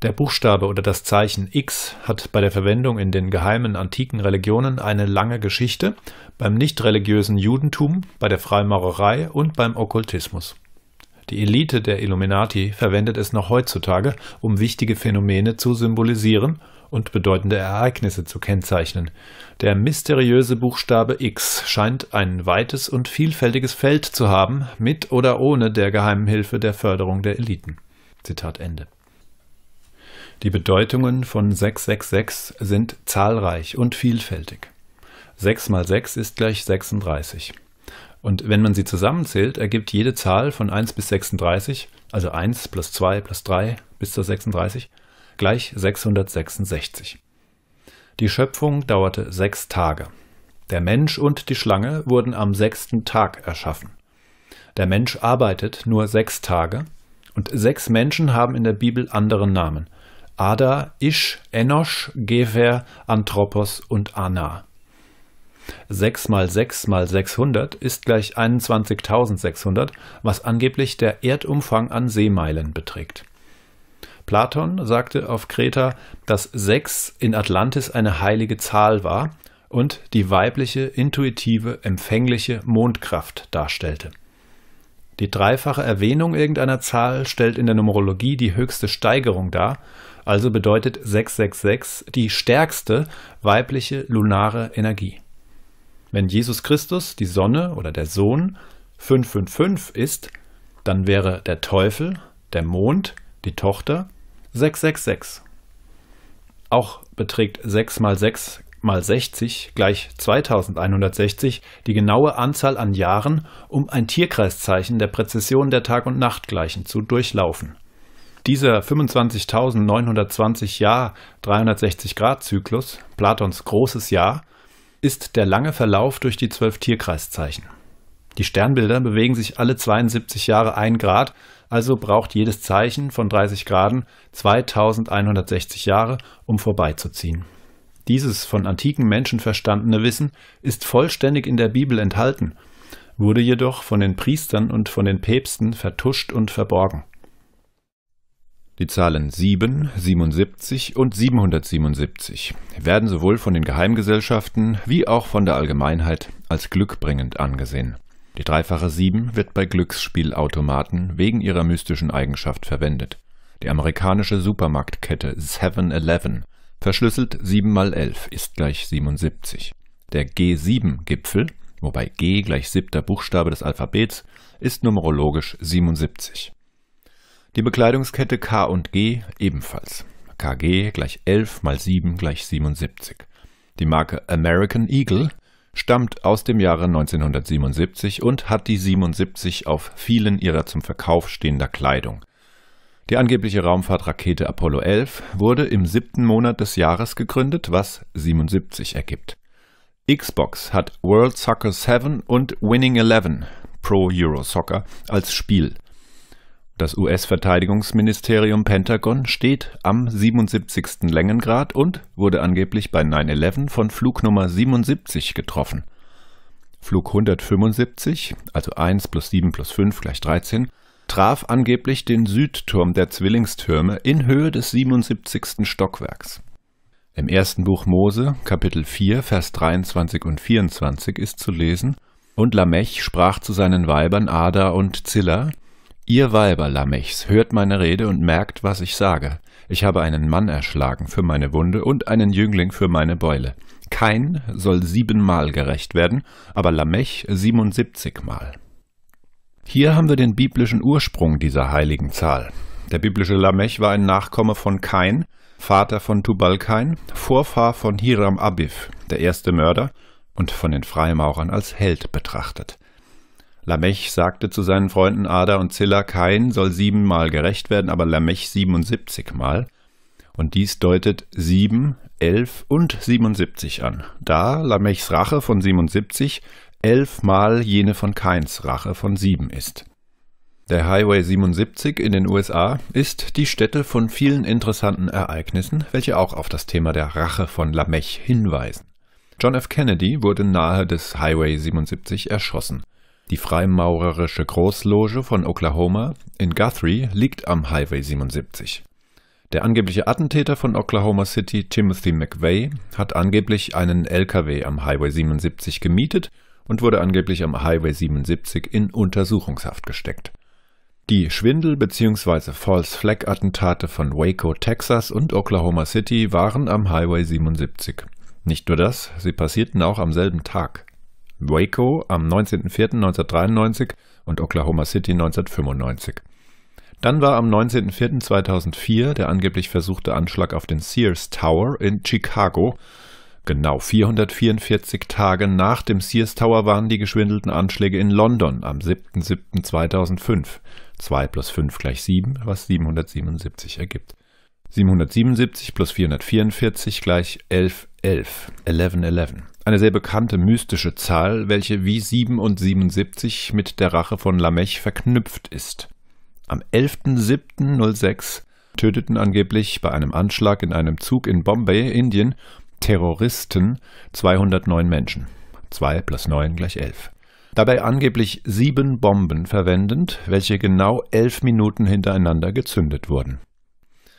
Der Buchstabe oder das Zeichen X hat bei der Verwendung in den geheimen antiken Religionen eine lange Geschichte, beim nichtreligiösen Judentum, bei der Freimaurerei und beim Okkultismus. Die Elite der Illuminati verwendet es noch heutzutage, um wichtige Phänomene zu symbolisieren und bedeutende Ereignisse zu kennzeichnen. Der mysteriöse Buchstabe X scheint ein weites und vielfältiges Feld zu haben, mit oder ohne der geheimen Hilfe der Förderung der Eliten. Zitat Ende. Die Bedeutungen von 666 sind zahlreich und vielfältig. 6 mal 6 ist gleich 36. Und wenn man sie zusammenzählt, ergibt jede Zahl von 1 bis 36, also 1 plus 2 plus 3 bis zur 36, gleich 666. Die Schöpfung dauerte sechs Tage. Der Mensch und die Schlange wurden am sechsten Tag erschaffen. Der Mensch arbeitet nur sechs Tage und sechs Menschen haben in der Bibel andere Namen. Ada, Isch, Enosch, Gefer, Anthropos und Anna. 6 mal 6 mal 600 ist gleich 21.600, was angeblich der Erdumfang an Seemeilen beträgt. Platon sagte auf Kreta, dass sechs in Atlantis eine heilige Zahl war und die weibliche, intuitive, empfängliche Mondkraft darstellte. Die dreifache Erwähnung irgendeiner Zahl stellt in der Numerologie die höchste Steigerung dar, also bedeutet 666 die stärkste weibliche lunare Energie. Wenn Jesus Christus, die Sonne oder der Sohn 555 ist, dann wäre der Teufel, der Mond, die Tochter 666. Auch beträgt 6 mal 6 mal 60 gleich 2160 die genaue Anzahl an Jahren, um ein Tierkreiszeichen der Präzession der Tag- und Nachtgleichen zu durchlaufen. Dieser 25.920 Jahr 360 Grad Zyklus, Platons großes Jahr, ist der lange Verlauf durch die zwölf Tierkreiszeichen. Die Sternbilder bewegen sich alle 72 Jahre 1 Grad, also braucht jedes Zeichen von 30 Graden 2160 Jahre, um vorbeizuziehen. Dieses von antiken Menschen verstandene Wissen ist vollständig in der Bibel enthalten, wurde jedoch von den Priestern und von den Päpsten vertuscht und verborgen. Die Zahlen 7, 77 und 777 werden sowohl von den Geheimgesellschaften wie auch von der Allgemeinheit als glückbringend angesehen. Die dreifache 7 wird bei Glücksspielautomaten wegen ihrer mystischen Eigenschaft verwendet. Die amerikanische Supermarktkette 7-Eleven verschlüsselt 7 mal 11 ist gleich 77. Der G7-Gipfel, wobei G gleich siebter Buchstabe des Alphabets, ist numerologisch 77. Die Bekleidungskette K und G ebenfalls. KG gleich 11 mal 7 gleich 77. Die Marke American Eagle stammt aus dem Jahre 1977 und hat die 77 auf vielen ihrer zum Verkauf stehender Kleidung. Die angebliche Raumfahrtrakete Apollo 11 wurde im siebten Monat des Jahres gegründet, was 77 ergibt. Xbox hat World Soccer 7 und Winning 11 Pro Euro Soccer als Spiel das US-Verteidigungsministerium Pentagon steht am 77. Längengrad und wurde angeblich bei 9-11 von Flug Nummer 77 getroffen. Flug 175, also 1 plus 7 plus 5 gleich 13, traf angeblich den Südturm der Zwillingstürme in Höhe des 77. Stockwerks. Im ersten Buch Mose, Kapitel 4, Vers 23 und 24 ist zu lesen, und Lamech sprach zu seinen Weibern Ada und Zilla, Ihr Weiber, Lamechs, hört meine Rede und merkt, was ich sage. Ich habe einen Mann erschlagen für meine Wunde und einen Jüngling für meine Beule. Kain soll siebenmal gerecht werden, aber Lamech siebenundsiebzigmal. Hier haben wir den biblischen Ursprung dieser heiligen Zahl. Der biblische Lamech war ein Nachkomme von Kain, Vater von Tubal-Kain, Vorfahr von Hiram Abif, der erste Mörder, und von den Freimaurern als Held betrachtet. Lamech sagte zu seinen Freunden Ada und Zilla, Kain soll siebenmal gerecht werden, aber Lamech 77 Mal. Und dies deutet 7, 11 und 77 an, da Lamechs Rache von 77 elfmal jene von Kains Rache von 7 ist. Der Highway 77 in den USA ist die Stätte von vielen interessanten Ereignissen, welche auch auf das Thema der Rache von Lamech hinweisen. John F. Kennedy wurde nahe des Highway 77 erschossen. Die Freimaurerische Großloge von Oklahoma in Guthrie liegt am Highway 77. Der angebliche Attentäter von Oklahoma City, Timothy McVeigh, hat angeblich einen LKW am Highway 77 gemietet und wurde angeblich am Highway 77 in Untersuchungshaft gesteckt. Die Schwindel- bzw. False-Flag-Attentate von Waco, Texas und Oklahoma City waren am Highway 77. Nicht nur das, sie passierten auch am selben Tag. Waco am 19.04.1993 und Oklahoma City 1995. Dann war am 19.04.2004 der angeblich versuchte Anschlag auf den Sears Tower in Chicago. Genau 444 Tage nach dem Sears Tower waren die geschwindelten Anschläge in London am 7.07.2005. 2 plus 5 gleich 7, was 777 ergibt. 777 plus 444 gleich 1111. 1111. 11. 11 eine sehr bekannte mystische Zahl, welche wie 7 und 77 mit der Rache von Lamech verknüpft ist. Am 11.07.06 töteten angeblich bei einem Anschlag in einem Zug in Bombay, Indien, Terroristen 209 Menschen. 2 plus 9 gleich 11. Dabei angeblich sieben Bomben verwendend, welche genau elf Minuten hintereinander gezündet wurden.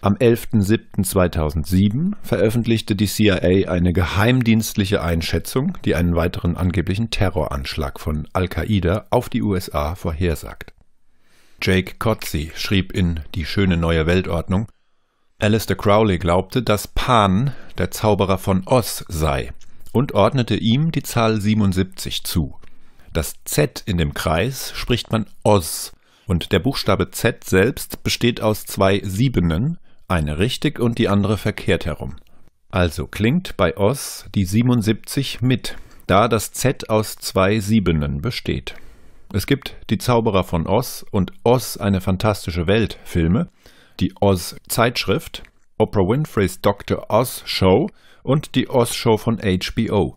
Am 11.07.2007 veröffentlichte die CIA eine geheimdienstliche Einschätzung, die einen weiteren angeblichen Terroranschlag von Al-Qaida auf die USA vorhersagt. Jake Kotze schrieb in Die schöne neue Weltordnung, Alistair Crowley glaubte, dass Pan der Zauberer von Oz sei und ordnete ihm die Zahl 77 zu. Das Z in dem Kreis spricht man Oz, und der Buchstabe Z selbst besteht aus zwei Siebenen, eine richtig und die andere verkehrt herum. Also klingt bei Os die 77 mit, da das Z aus zwei Siebenen besteht. Es gibt Die Zauberer von Oz und Oz eine fantastische Welt Filme, die Oz Zeitschrift, Oprah Winfreys Dr. Oz Show und die Oz Show von HBO.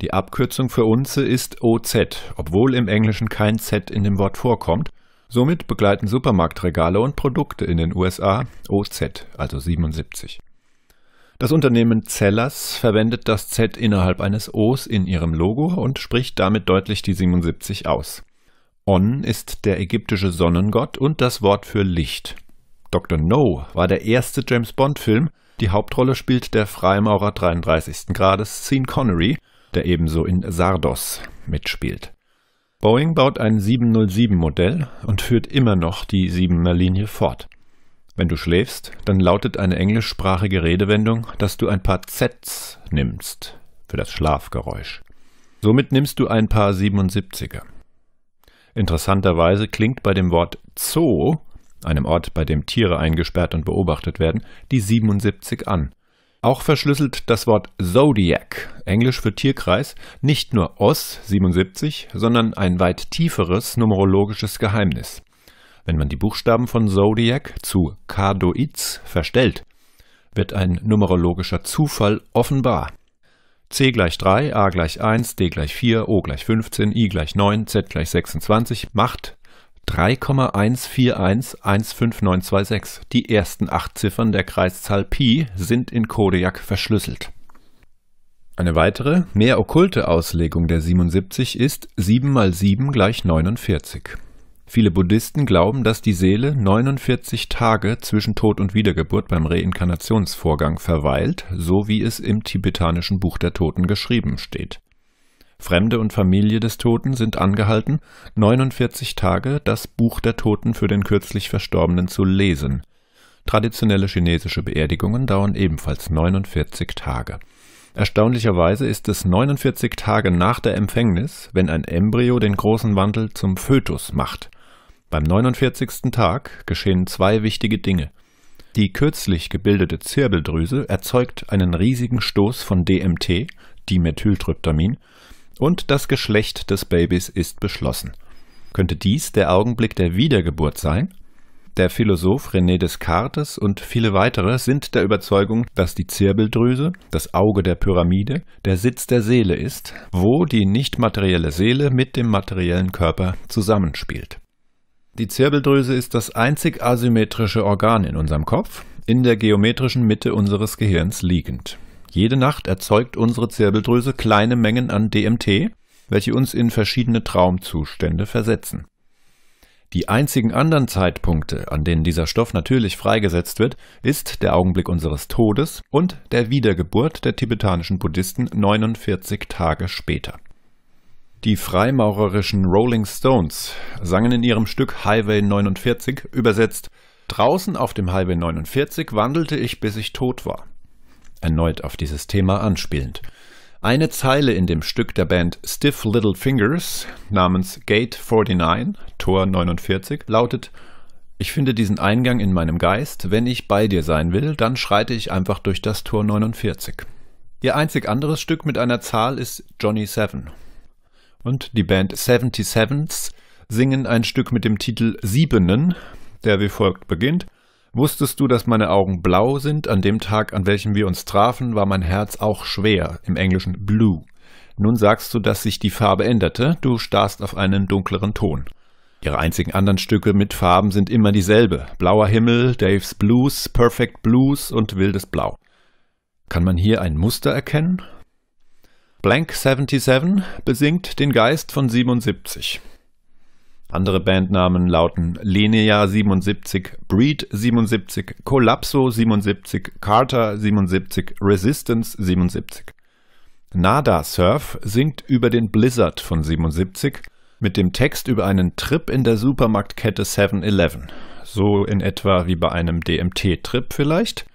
Die Abkürzung für Unze ist OZ, obwohl im Englischen kein Z in dem Wort vorkommt Somit begleiten Supermarktregale und Produkte in den USA OZ, also 77. Das Unternehmen Zellers verwendet das Z innerhalb eines O's in ihrem Logo und spricht damit deutlich die 77 aus. On ist der ägyptische Sonnengott und das Wort für Licht. Dr. No war der erste James Bond-Film. Die Hauptrolle spielt der Freimaurer 33. Grades Sean Connery, der ebenso in Sardos mitspielt. Boeing baut ein 707-Modell und führt immer noch die 7er Linie fort. Wenn du schläfst, dann lautet eine englischsprachige Redewendung, dass du ein paar Zs nimmst für das Schlafgeräusch. Somit nimmst du ein paar 77er. Interessanterweise klingt bei dem Wort Zoo, einem Ort, bei dem Tiere eingesperrt und beobachtet werden, die 77 an. Auch verschlüsselt das Wort Zodiac, englisch für Tierkreis, nicht nur OS 77, sondern ein weit tieferes numerologisches Geheimnis. Wenn man die Buchstaben von Zodiac zu Kardoids verstellt, wird ein numerologischer Zufall offenbar. C gleich 3, A gleich 1, D gleich 4, O gleich 15, I gleich 9, Z gleich 26 macht 3,14115926. Die ersten acht Ziffern der Kreiszahl Pi sind in Kodiak verschlüsselt. Eine weitere, mehr okkulte Auslegung der 77 ist 7 mal 7 gleich 49. Viele Buddhisten glauben, dass die Seele 49 Tage zwischen Tod und Wiedergeburt beim Reinkarnationsvorgang verweilt, so wie es im tibetanischen Buch der Toten geschrieben steht. Fremde und Familie des Toten sind angehalten, 49 Tage das Buch der Toten für den kürzlich Verstorbenen zu lesen. Traditionelle chinesische Beerdigungen dauern ebenfalls 49 Tage. Erstaunlicherweise ist es 49 Tage nach der Empfängnis, wenn ein Embryo den großen Wandel zum Fötus macht. Beim 49. Tag geschehen zwei wichtige Dinge. Die kürzlich gebildete Zirbeldrüse erzeugt einen riesigen Stoß von DMT, Dimethyltryptamin, und das Geschlecht des Babys ist beschlossen. Könnte dies der Augenblick der Wiedergeburt sein? Der Philosoph René Descartes und viele weitere sind der Überzeugung, dass die Zirbeldrüse, das Auge der Pyramide, der Sitz der Seele ist, wo die nichtmaterielle Seele mit dem materiellen Körper zusammenspielt. Die Zirbeldrüse ist das einzig asymmetrische Organ in unserem Kopf, in der geometrischen Mitte unseres Gehirns liegend. Jede Nacht erzeugt unsere Zirbeldrüse kleine Mengen an DMT, welche uns in verschiedene Traumzustände versetzen. Die einzigen anderen Zeitpunkte, an denen dieser Stoff natürlich freigesetzt wird, ist der Augenblick unseres Todes und der Wiedergeburt der tibetanischen Buddhisten 49 Tage später. Die freimaurerischen Rolling Stones sangen in ihrem Stück Highway 49 übersetzt Draußen auf dem Highway 49 wandelte ich, bis ich tot war erneut auf dieses Thema anspielend. Eine Zeile in dem Stück der Band Stiff Little Fingers namens Gate 49, Tor 49, lautet Ich finde diesen Eingang in meinem Geist, wenn ich bei dir sein will, dann schreite ich einfach durch das Tor 49. Ihr einzig anderes Stück mit einer Zahl ist Johnny Seven. Und die Band 77s singen ein Stück mit dem Titel Siebenen, der wie folgt beginnt – Wusstest du, dass meine Augen blau sind? An dem Tag, an welchem wir uns trafen, war mein Herz auch schwer, im Englischen blue. Nun sagst du, dass sich die Farbe änderte, du starrst auf einen dunkleren Ton. Ihre einzigen anderen Stücke mit Farben sind immer dieselbe. Blauer Himmel, Dave's Blues, Perfect Blues und Wildes Blau. Kann man hier ein Muster erkennen? Blank 77 besingt den Geist von 77. Andere Bandnamen lauten Linea 77, Breed 77, Collapso 77, Carter 77, Resistance 77. Nada Surf singt über den Blizzard von 77 mit dem Text über einen Trip in der Supermarktkette 7-Eleven. So in etwa wie bei einem DMT-Trip vielleicht.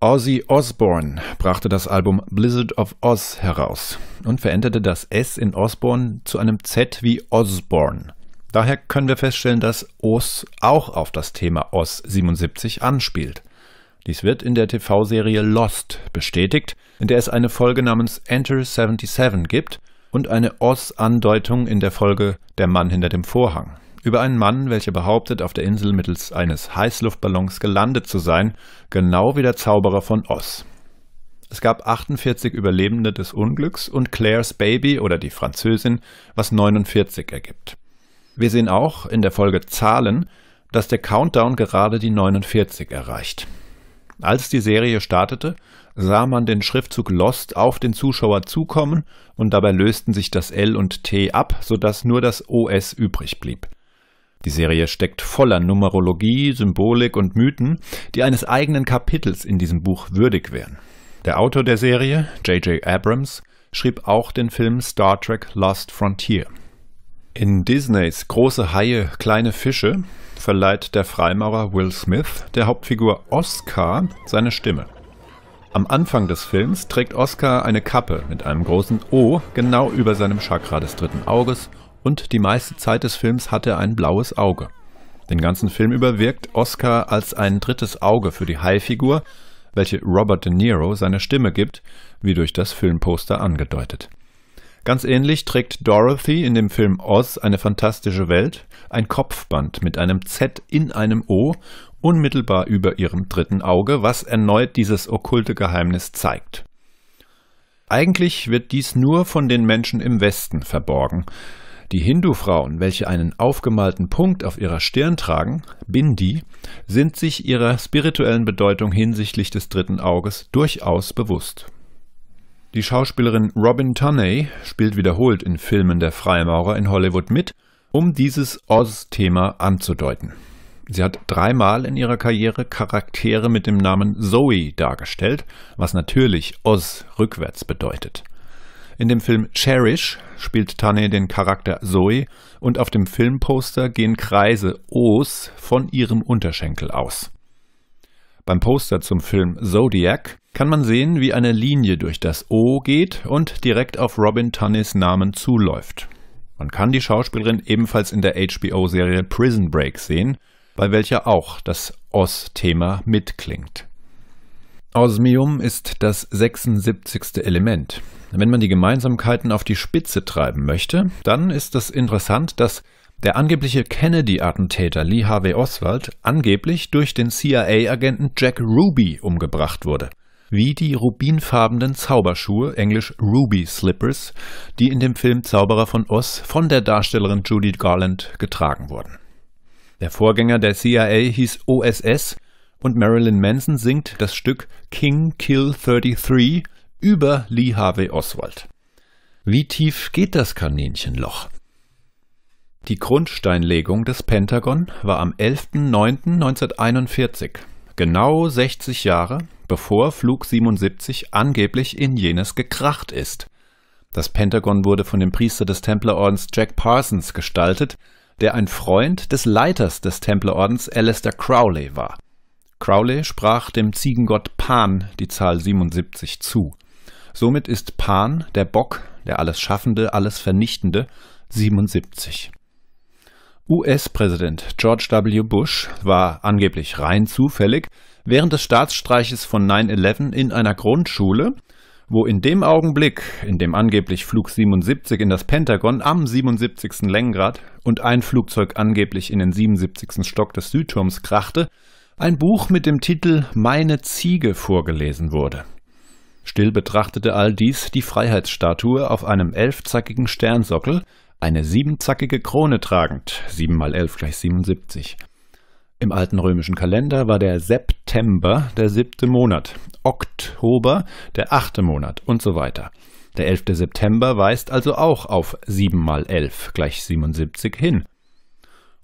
Ozzy Osbourne brachte das Album Blizzard of Oz heraus und veränderte das S in Osbourne zu einem Z wie Osbourne. Daher können wir feststellen, dass OS auch auf das Thema OS 77 anspielt. Dies wird in der TV-Serie Lost bestätigt, in der es eine Folge namens Enter 77 gibt und eine OS-Andeutung in der Folge Der Mann hinter dem Vorhang über einen Mann, welcher behauptet, auf der Insel mittels eines Heißluftballons gelandet zu sein, genau wie der Zauberer von Oz. Es gab 48 Überlebende des Unglücks und Claires Baby oder die Französin, was 49 ergibt. Wir sehen auch in der Folge Zahlen, dass der Countdown gerade die 49 erreicht. Als die Serie startete, sah man den Schriftzug Lost auf den Zuschauer zukommen und dabei lösten sich das L und T ab, sodass nur das OS übrig blieb. Die Serie steckt voller Numerologie, Symbolik und Mythen, die eines eigenen Kapitels in diesem Buch würdig wären. Der Autor der Serie, J.J. Abrams, schrieb auch den Film Star Trek Lost Frontier. In Disneys Große Haie, kleine Fische verleiht der Freimaurer Will Smith der Hauptfigur Oscar seine Stimme. Am Anfang des Films trägt Oscar eine Kappe mit einem großen O genau über seinem Chakra des dritten Auges und die meiste Zeit des Films hat er ein blaues Auge. Den ganzen Film über wirkt Oscar als ein drittes Auge für die Hai-Figur, welche Robert De Niro seine Stimme gibt, wie durch das Filmposter angedeutet. Ganz ähnlich trägt Dorothy in dem Film Oz eine fantastische Welt ein Kopfband mit einem Z in einem O unmittelbar über ihrem dritten Auge, was erneut dieses okkulte Geheimnis zeigt. Eigentlich wird dies nur von den Menschen im Westen verborgen. Die Hindu-Frauen, welche einen aufgemalten Punkt auf ihrer Stirn tragen, Bindi, sind sich ihrer spirituellen Bedeutung hinsichtlich des dritten Auges durchaus bewusst. Die Schauspielerin Robin Tunney spielt wiederholt in Filmen der Freimaurer in Hollywood mit, um dieses Oz-Thema anzudeuten. Sie hat dreimal in ihrer Karriere Charaktere mit dem Namen Zoe dargestellt, was natürlich Oz rückwärts bedeutet. In dem Film Cherish spielt Tane den Charakter Zoe und auf dem Filmposter gehen Kreise O's von ihrem Unterschenkel aus. Beim Poster zum Film Zodiac kann man sehen, wie eine Linie durch das O geht und direkt auf Robin Tunnys Namen zuläuft. Man kann die Schauspielerin ebenfalls in der HBO-Serie Prison Break sehen, bei welcher auch das os thema mitklingt. Osmium ist das 76. Element. Wenn man die Gemeinsamkeiten auf die Spitze treiben möchte, dann ist es interessant, dass der angebliche Kennedy-Attentäter Lee Harvey Oswald angeblich durch den CIA-Agenten Jack Ruby umgebracht wurde. Wie die rubinfarbenen Zauberschuhe, englisch Ruby Slippers, die in dem Film Zauberer von Oz von der Darstellerin Judith Garland getragen wurden. Der Vorgänger der CIA hieß OSS und Marilyn Manson singt das Stück King Kill 33 über Lee Harvey Oswald. Wie tief geht das Kaninchenloch? Die Grundsteinlegung des Pentagon war am 11.09.1941, genau 60 Jahre, bevor Flug 77 angeblich in jenes gekracht ist. Das Pentagon wurde von dem Priester des Templerordens Jack Parsons gestaltet, der ein Freund des Leiters des Templerordens Alistair Crowley war. Crowley sprach dem Ziegengott Pan die Zahl 77 zu. Somit ist Pan, der Bock, der alles Schaffende, alles Vernichtende, 77. US-Präsident George W. Bush war angeblich rein zufällig während des Staatsstreiches von 9-11 in einer Grundschule, wo in dem Augenblick, in dem angeblich Flug 77 in das Pentagon am 77. Längengrad und ein Flugzeug angeblich in den 77. Stock des Südturms krachte, ein Buch mit dem Titel Meine Ziege vorgelesen wurde. Still betrachtete all dies die Freiheitsstatue auf einem elfzackigen Sternsockel, eine siebenzackige Krone tragend, 7 mal 11 gleich 77. Im alten römischen Kalender war der September der siebte Monat, Oktober der achte Monat und so weiter. Der 11. September weist also auch auf 7 mal 11 gleich 77 hin.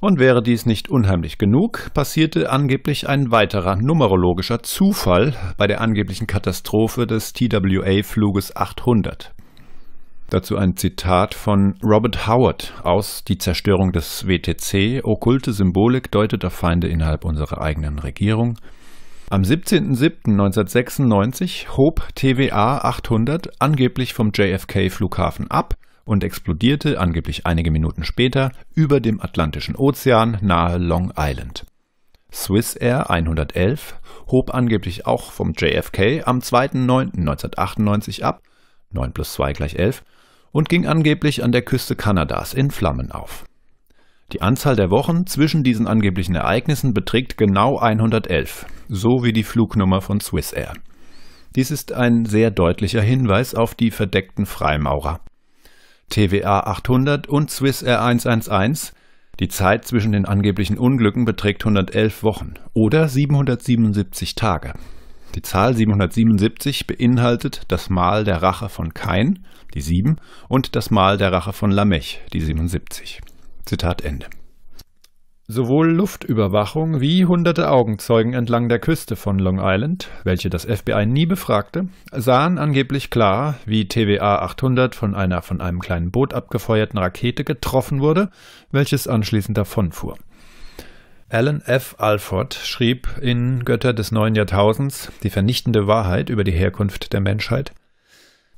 Und wäre dies nicht unheimlich genug, passierte angeblich ein weiterer numerologischer Zufall bei der angeblichen Katastrophe des TWA-Fluges 800. Dazu ein Zitat von Robert Howard aus Die Zerstörung des WTC. Okkulte Symbolik deutet auf Feinde innerhalb unserer eigenen Regierung. Am 17.07.1996 hob TWA 800 angeblich vom JFK-Flughafen ab und explodierte angeblich einige Minuten später über dem Atlantischen Ozean nahe Long Island. Swiss Air 111 hob angeblich auch vom JFK am 2.09.1998 ab, 9 plus 2 gleich 11, und ging angeblich an der Küste Kanadas in Flammen auf. Die Anzahl der Wochen zwischen diesen angeblichen Ereignissen beträgt genau 111, so wie die Flugnummer von Swissair. Dies ist ein sehr deutlicher Hinweis auf die verdeckten Freimaurer. TWA 800 und Swissair 111 die Zeit zwischen den angeblichen Unglücken beträgt 111 Wochen oder 777 Tage. Die Zahl 777 beinhaltet das Mal der Rache von Kain, die 7, und das Mal der Rache von Lamech, die 77. Zitat Ende. Sowohl Luftüberwachung wie hunderte Augenzeugen entlang der Küste von Long Island, welche das FBI nie befragte, sahen angeblich klar, wie TWA 800 von einer von einem kleinen Boot abgefeuerten Rakete getroffen wurde, welches anschließend davonfuhr. Alan F. Alford schrieb in Götter des neuen Jahrtausends die vernichtende Wahrheit über die Herkunft der Menschheit.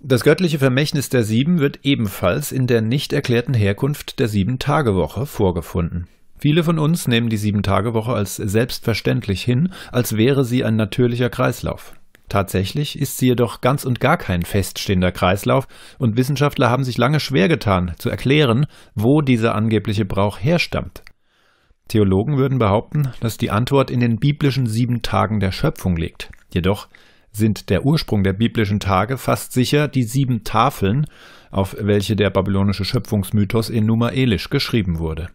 Das göttliche Vermächtnis der Sieben wird ebenfalls in der nicht erklärten Herkunft der Sieben-Tage-Woche vorgefunden. Viele von uns nehmen die Sieben-Tage-Woche als selbstverständlich hin, als wäre sie ein natürlicher Kreislauf. Tatsächlich ist sie jedoch ganz und gar kein feststehender Kreislauf, und Wissenschaftler haben sich lange schwer getan, zu erklären, wo dieser angebliche Brauch herstammt. Theologen würden behaupten, dass die Antwort in den biblischen sieben Tagen der Schöpfung liegt. Jedoch sind der Ursprung der biblischen Tage fast sicher die sieben Tafeln, auf welche der babylonische Schöpfungsmythos in Numa Elish geschrieben wurde.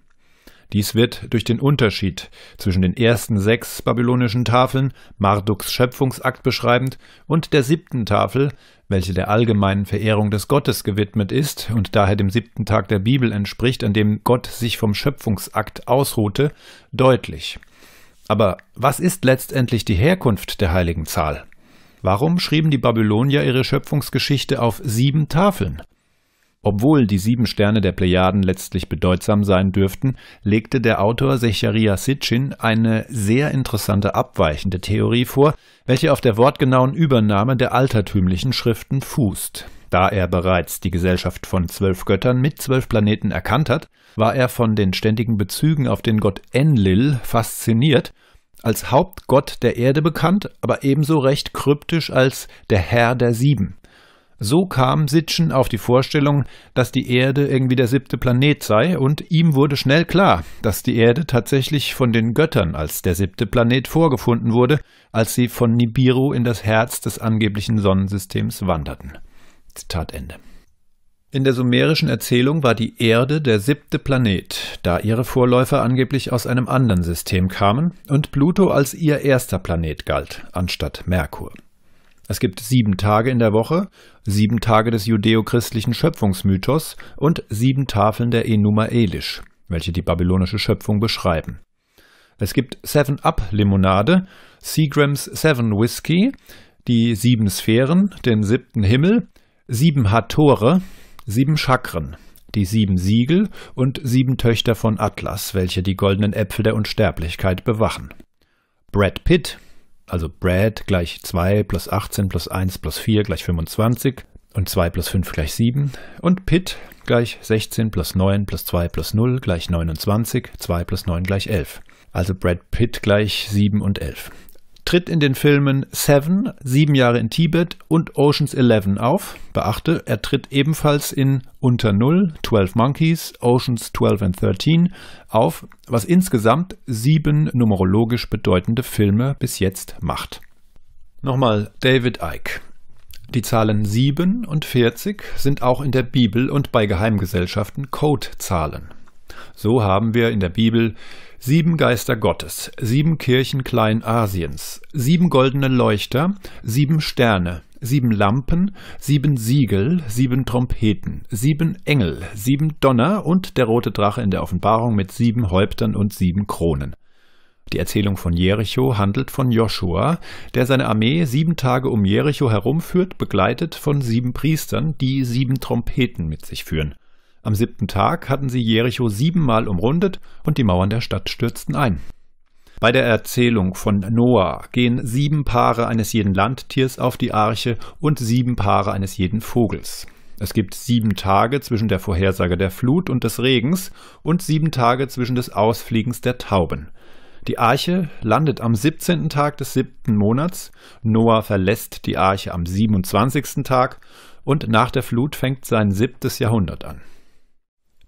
Dies wird durch den Unterschied zwischen den ersten sechs babylonischen Tafeln, Marduks Schöpfungsakt beschreibend, und der siebten Tafel, welche der allgemeinen Verehrung des Gottes gewidmet ist und daher dem siebten Tag der Bibel entspricht, an dem Gott sich vom Schöpfungsakt ausruhte, deutlich. Aber was ist letztendlich die Herkunft der heiligen Zahl? Warum schrieben die Babylonier ihre Schöpfungsgeschichte auf sieben Tafeln? Obwohl die sieben Sterne der Plejaden letztlich bedeutsam sein dürften, legte der Autor Secharia Sitchin eine sehr interessante abweichende Theorie vor, welche auf der wortgenauen Übernahme der altertümlichen Schriften fußt. Da er bereits die Gesellschaft von zwölf Göttern mit zwölf Planeten erkannt hat, war er von den ständigen Bezügen auf den Gott Enlil fasziniert, als Hauptgott der Erde bekannt, aber ebenso recht kryptisch als der Herr der Sieben. So kam Sitschen auf die Vorstellung, dass die Erde irgendwie der siebte Planet sei, und ihm wurde schnell klar, dass die Erde tatsächlich von den Göttern als der siebte Planet vorgefunden wurde, als sie von Nibiru in das Herz des angeblichen Sonnensystems wanderten. Zitat Ende. In der sumerischen Erzählung war die Erde der siebte Planet, da ihre Vorläufer angeblich aus einem anderen System kamen und Pluto als ihr erster Planet galt, anstatt Merkur. Es gibt sieben Tage in der Woche, sieben Tage des judeo-christlichen Schöpfungsmythos und sieben Tafeln der Enuma Elish, welche die babylonische Schöpfung beschreiben. Es gibt Seven up limonade Seagram's Seven Whisky, die sieben Sphären, den siebten Himmel, sieben Hattore, sieben Chakren, die sieben Siegel und sieben Töchter von Atlas, welche die goldenen Äpfel der Unsterblichkeit bewachen. Brad Pitt, also Brad gleich 2 plus 18 plus 1 plus 4 gleich 25 und 2 plus 5 gleich 7 und Pitt gleich 16 plus 9 plus 2 plus 0 gleich 29, 2 plus 9 gleich 11. Also Brad Pitt gleich 7 und 11 tritt in den Filmen Seven, Sieben Jahre in Tibet und Oceans 11 auf. Beachte, er tritt ebenfalls in Unter Null, 12 Monkeys, Oceans 12 and 13 auf, was insgesamt sieben numerologisch bedeutende Filme bis jetzt macht. Nochmal David Icke. Die Zahlen 7 und 40 sind auch in der Bibel und bei Geheimgesellschaften Codezahlen. So haben wir in der Bibel sieben Geister Gottes, sieben Kirchen Kleinasiens, sieben goldene Leuchter, sieben Sterne, sieben Lampen, sieben Siegel, sieben Trompeten, sieben Engel, sieben Donner und der rote Drache in der Offenbarung mit sieben Häuptern und sieben Kronen. Die Erzählung von Jericho handelt von Joshua, der seine Armee sieben Tage um Jericho herumführt, begleitet von sieben Priestern, die sieben Trompeten mit sich führen. Am siebten Tag hatten sie Jericho siebenmal umrundet und die Mauern der Stadt stürzten ein. Bei der Erzählung von Noah gehen sieben Paare eines jeden Landtiers auf die Arche und sieben Paare eines jeden Vogels. Es gibt sieben Tage zwischen der Vorhersage der Flut und des Regens und sieben Tage zwischen des Ausfliegens der Tauben. Die Arche landet am 17. Tag des siebten Monats, Noah verlässt die Arche am 27. Tag und nach der Flut fängt sein siebtes Jahrhundert an.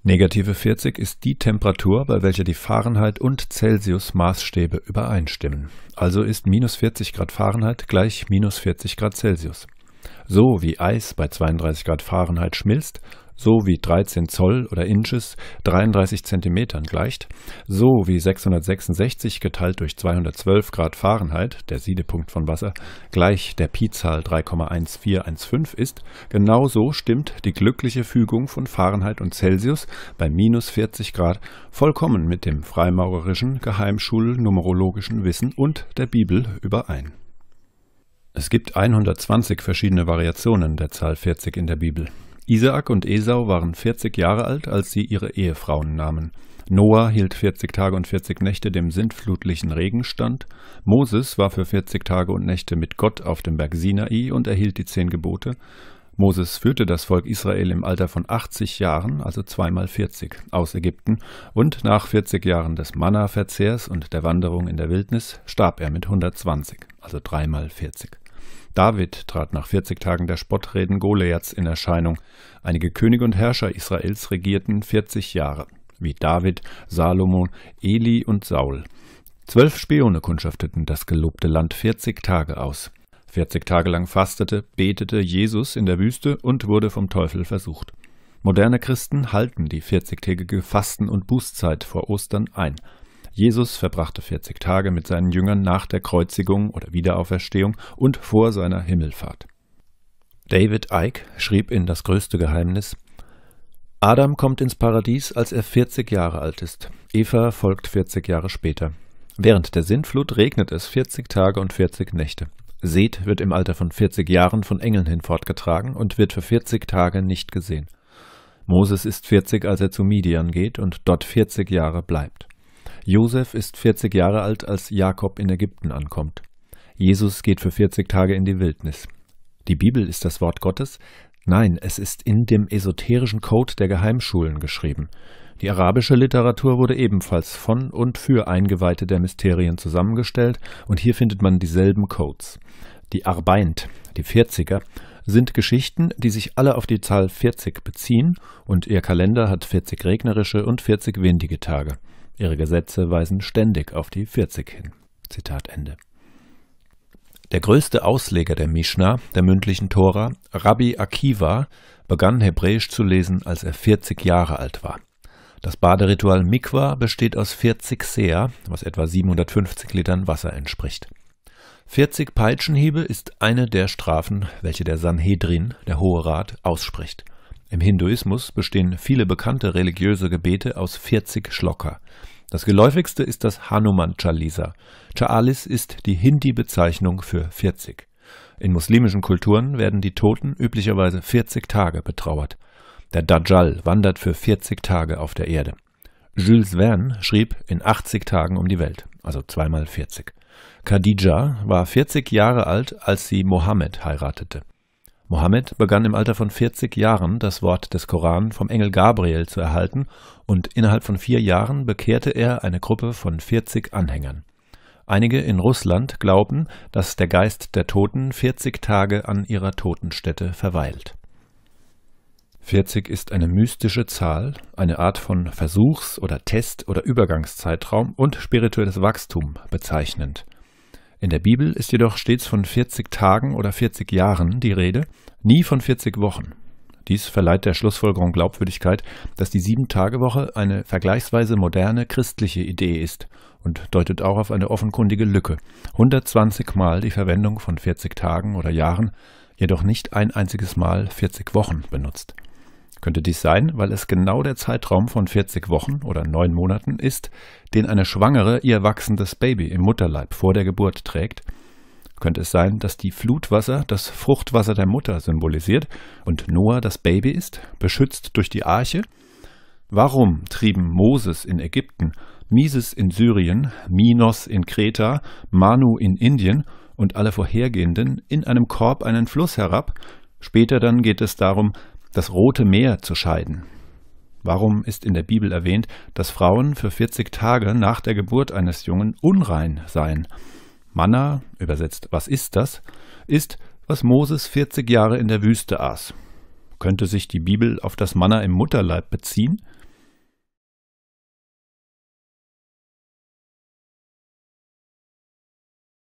Negative 40 ist die Temperatur, bei welcher die Fahrenheit und Celsius Maßstäbe übereinstimmen. Also ist minus 40 Grad Fahrenheit gleich minus 40 Grad Celsius. So wie Eis bei 32 Grad Fahrenheit schmilzt, so wie 13 Zoll oder Inches 33 Zentimetern gleicht, so wie 666 geteilt durch 212 Grad Fahrenheit, der Siedepunkt von Wasser, gleich der Pi-Zahl 3,1415 ist, genau so stimmt die glückliche Fügung von Fahrenheit und Celsius bei minus 40 Grad vollkommen mit dem freimaurerischen, geheimschul-numerologischen Wissen und der Bibel überein. Es gibt 120 verschiedene Variationen der Zahl 40 in der Bibel. Isaak und Esau waren 40 Jahre alt, als sie ihre Ehefrauen nahmen. Noah hielt 40 Tage und 40 Nächte dem sintflutlichen Regen stand. Moses war für 40 Tage und Nächte mit Gott auf dem Berg Sinai und erhielt die zehn Gebote. Moses führte das Volk Israel im Alter von 80 Jahren, also zweimal 40, aus Ägypten, und nach 40 Jahren des Manna-Verzehrs und der Wanderung in der Wildnis starb er mit 120, also dreimal 40. David trat nach 40 Tagen der Spottreden Goliaths in Erscheinung. Einige Könige und Herrscher Israels regierten 40 Jahre, wie David, Salomon, Eli und Saul. Zwölf Spione kundschafteten das gelobte Land 40 Tage aus. 40 Tage lang fastete, betete Jesus in der Wüste und wurde vom Teufel versucht. Moderne Christen halten die 40-tägige Fasten- und Bußzeit vor Ostern ein. Jesus verbrachte 40 Tage mit seinen Jüngern nach der Kreuzigung oder Wiederauferstehung und vor seiner Himmelfahrt. David Icke schrieb in Das größte Geheimnis Adam kommt ins Paradies, als er 40 Jahre alt ist. Eva folgt 40 Jahre später. Während der Sintflut regnet es 40 Tage und 40 Nächte. Seth wird im Alter von 40 Jahren von Engeln hin fortgetragen und wird für 40 Tage nicht gesehen. Moses ist 40, als er zu Midian geht und dort 40 Jahre bleibt. Josef ist 40 Jahre alt, als Jakob in Ägypten ankommt. Jesus geht für 40 Tage in die Wildnis. Die Bibel ist das Wort Gottes? Nein, es ist in dem esoterischen Code der Geheimschulen geschrieben. Die arabische Literatur wurde ebenfalls von und für Eingeweihte der Mysterien zusammengestellt und hier findet man dieselben Codes. Die Arbaint, die 40er, sind Geschichten, die sich alle auf die Zahl 40 beziehen und ihr Kalender hat 40 regnerische und 40 windige Tage. Ihre Gesetze weisen ständig auf die 40 hin. Zitat Ende. Der größte Ausleger der Mishnah, der mündlichen Tora, Rabbi Akiva, begann Hebräisch zu lesen, als er 40 Jahre alt war. Das Baderitual Mikwa besteht aus 40 Seer, was etwa 750 Litern Wasser entspricht. 40 Peitschenhiebe ist eine der Strafen, welche der Sanhedrin, der Hohe Rat, ausspricht. Im Hinduismus bestehen viele bekannte religiöse Gebete aus 40 Schlocker. Das geläufigste ist das Hanuman Chalisa. Chaalis ist die Hindi-Bezeichnung für 40. In muslimischen Kulturen werden die Toten üblicherweise 40 Tage betrauert. Der Dajjal wandert für 40 Tage auf der Erde. Jules Verne schrieb in 80 Tagen um die Welt, also zweimal 40. Khadija war 40 Jahre alt, als sie Mohammed heiratete. Mohammed begann im Alter von 40 Jahren das Wort des Koran vom Engel Gabriel zu erhalten und innerhalb von vier Jahren bekehrte er eine Gruppe von 40 Anhängern. Einige in Russland glauben, dass der Geist der Toten 40 Tage an ihrer Totenstätte verweilt. 40 ist eine mystische Zahl, eine Art von Versuchs- oder Test- oder Übergangszeitraum und spirituelles Wachstum bezeichnend. In der Bibel ist jedoch stets von 40 Tagen oder 40 Jahren die Rede, nie von 40 Wochen. Dies verleiht der Schlussfolgerung Glaubwürdigkeit, dass die Sieben-Tage-Woche eine vergleichsweise moderne christliche Idee ist und deutet auch auf eine offenkundige Lücke. 120 Mal die Verwendung von 40 Tagen oder Jahren, jedoch nicht ein einziges Mal 40 Wochen benutzt könnte dies sein, weil es genau der Zeitraum von 40 Wochen oder 9 Monaten ist, den eine Schwangere ihr wachsendes Baby im Mutterleib vor der Geburt trägt. Könnte es sein, dass die Flutwasser das Fruchtwasser der Mutter symbolisiert und Noah das Baby ist, beschützt durch die Arche? Warum trieben Moses in Ägypten, Mises in Syrien, Minos in Kreta, Manu in Indien und alle vorhergehenden in einem Korb einen Fluss herab? Später dann geht es darum, das Rote Meer zu scheiden. Warum ist in der Bibel erwähnt, dass Frauen für 40 Tage nach der Geburt eines Jungen unrein seien? Manna, übersetzt, was ist das? Ist, was Moses 40 Jahre in der Wüste aß. Könnte sich die Bibel auf das Manna im Mutterleib beziehen?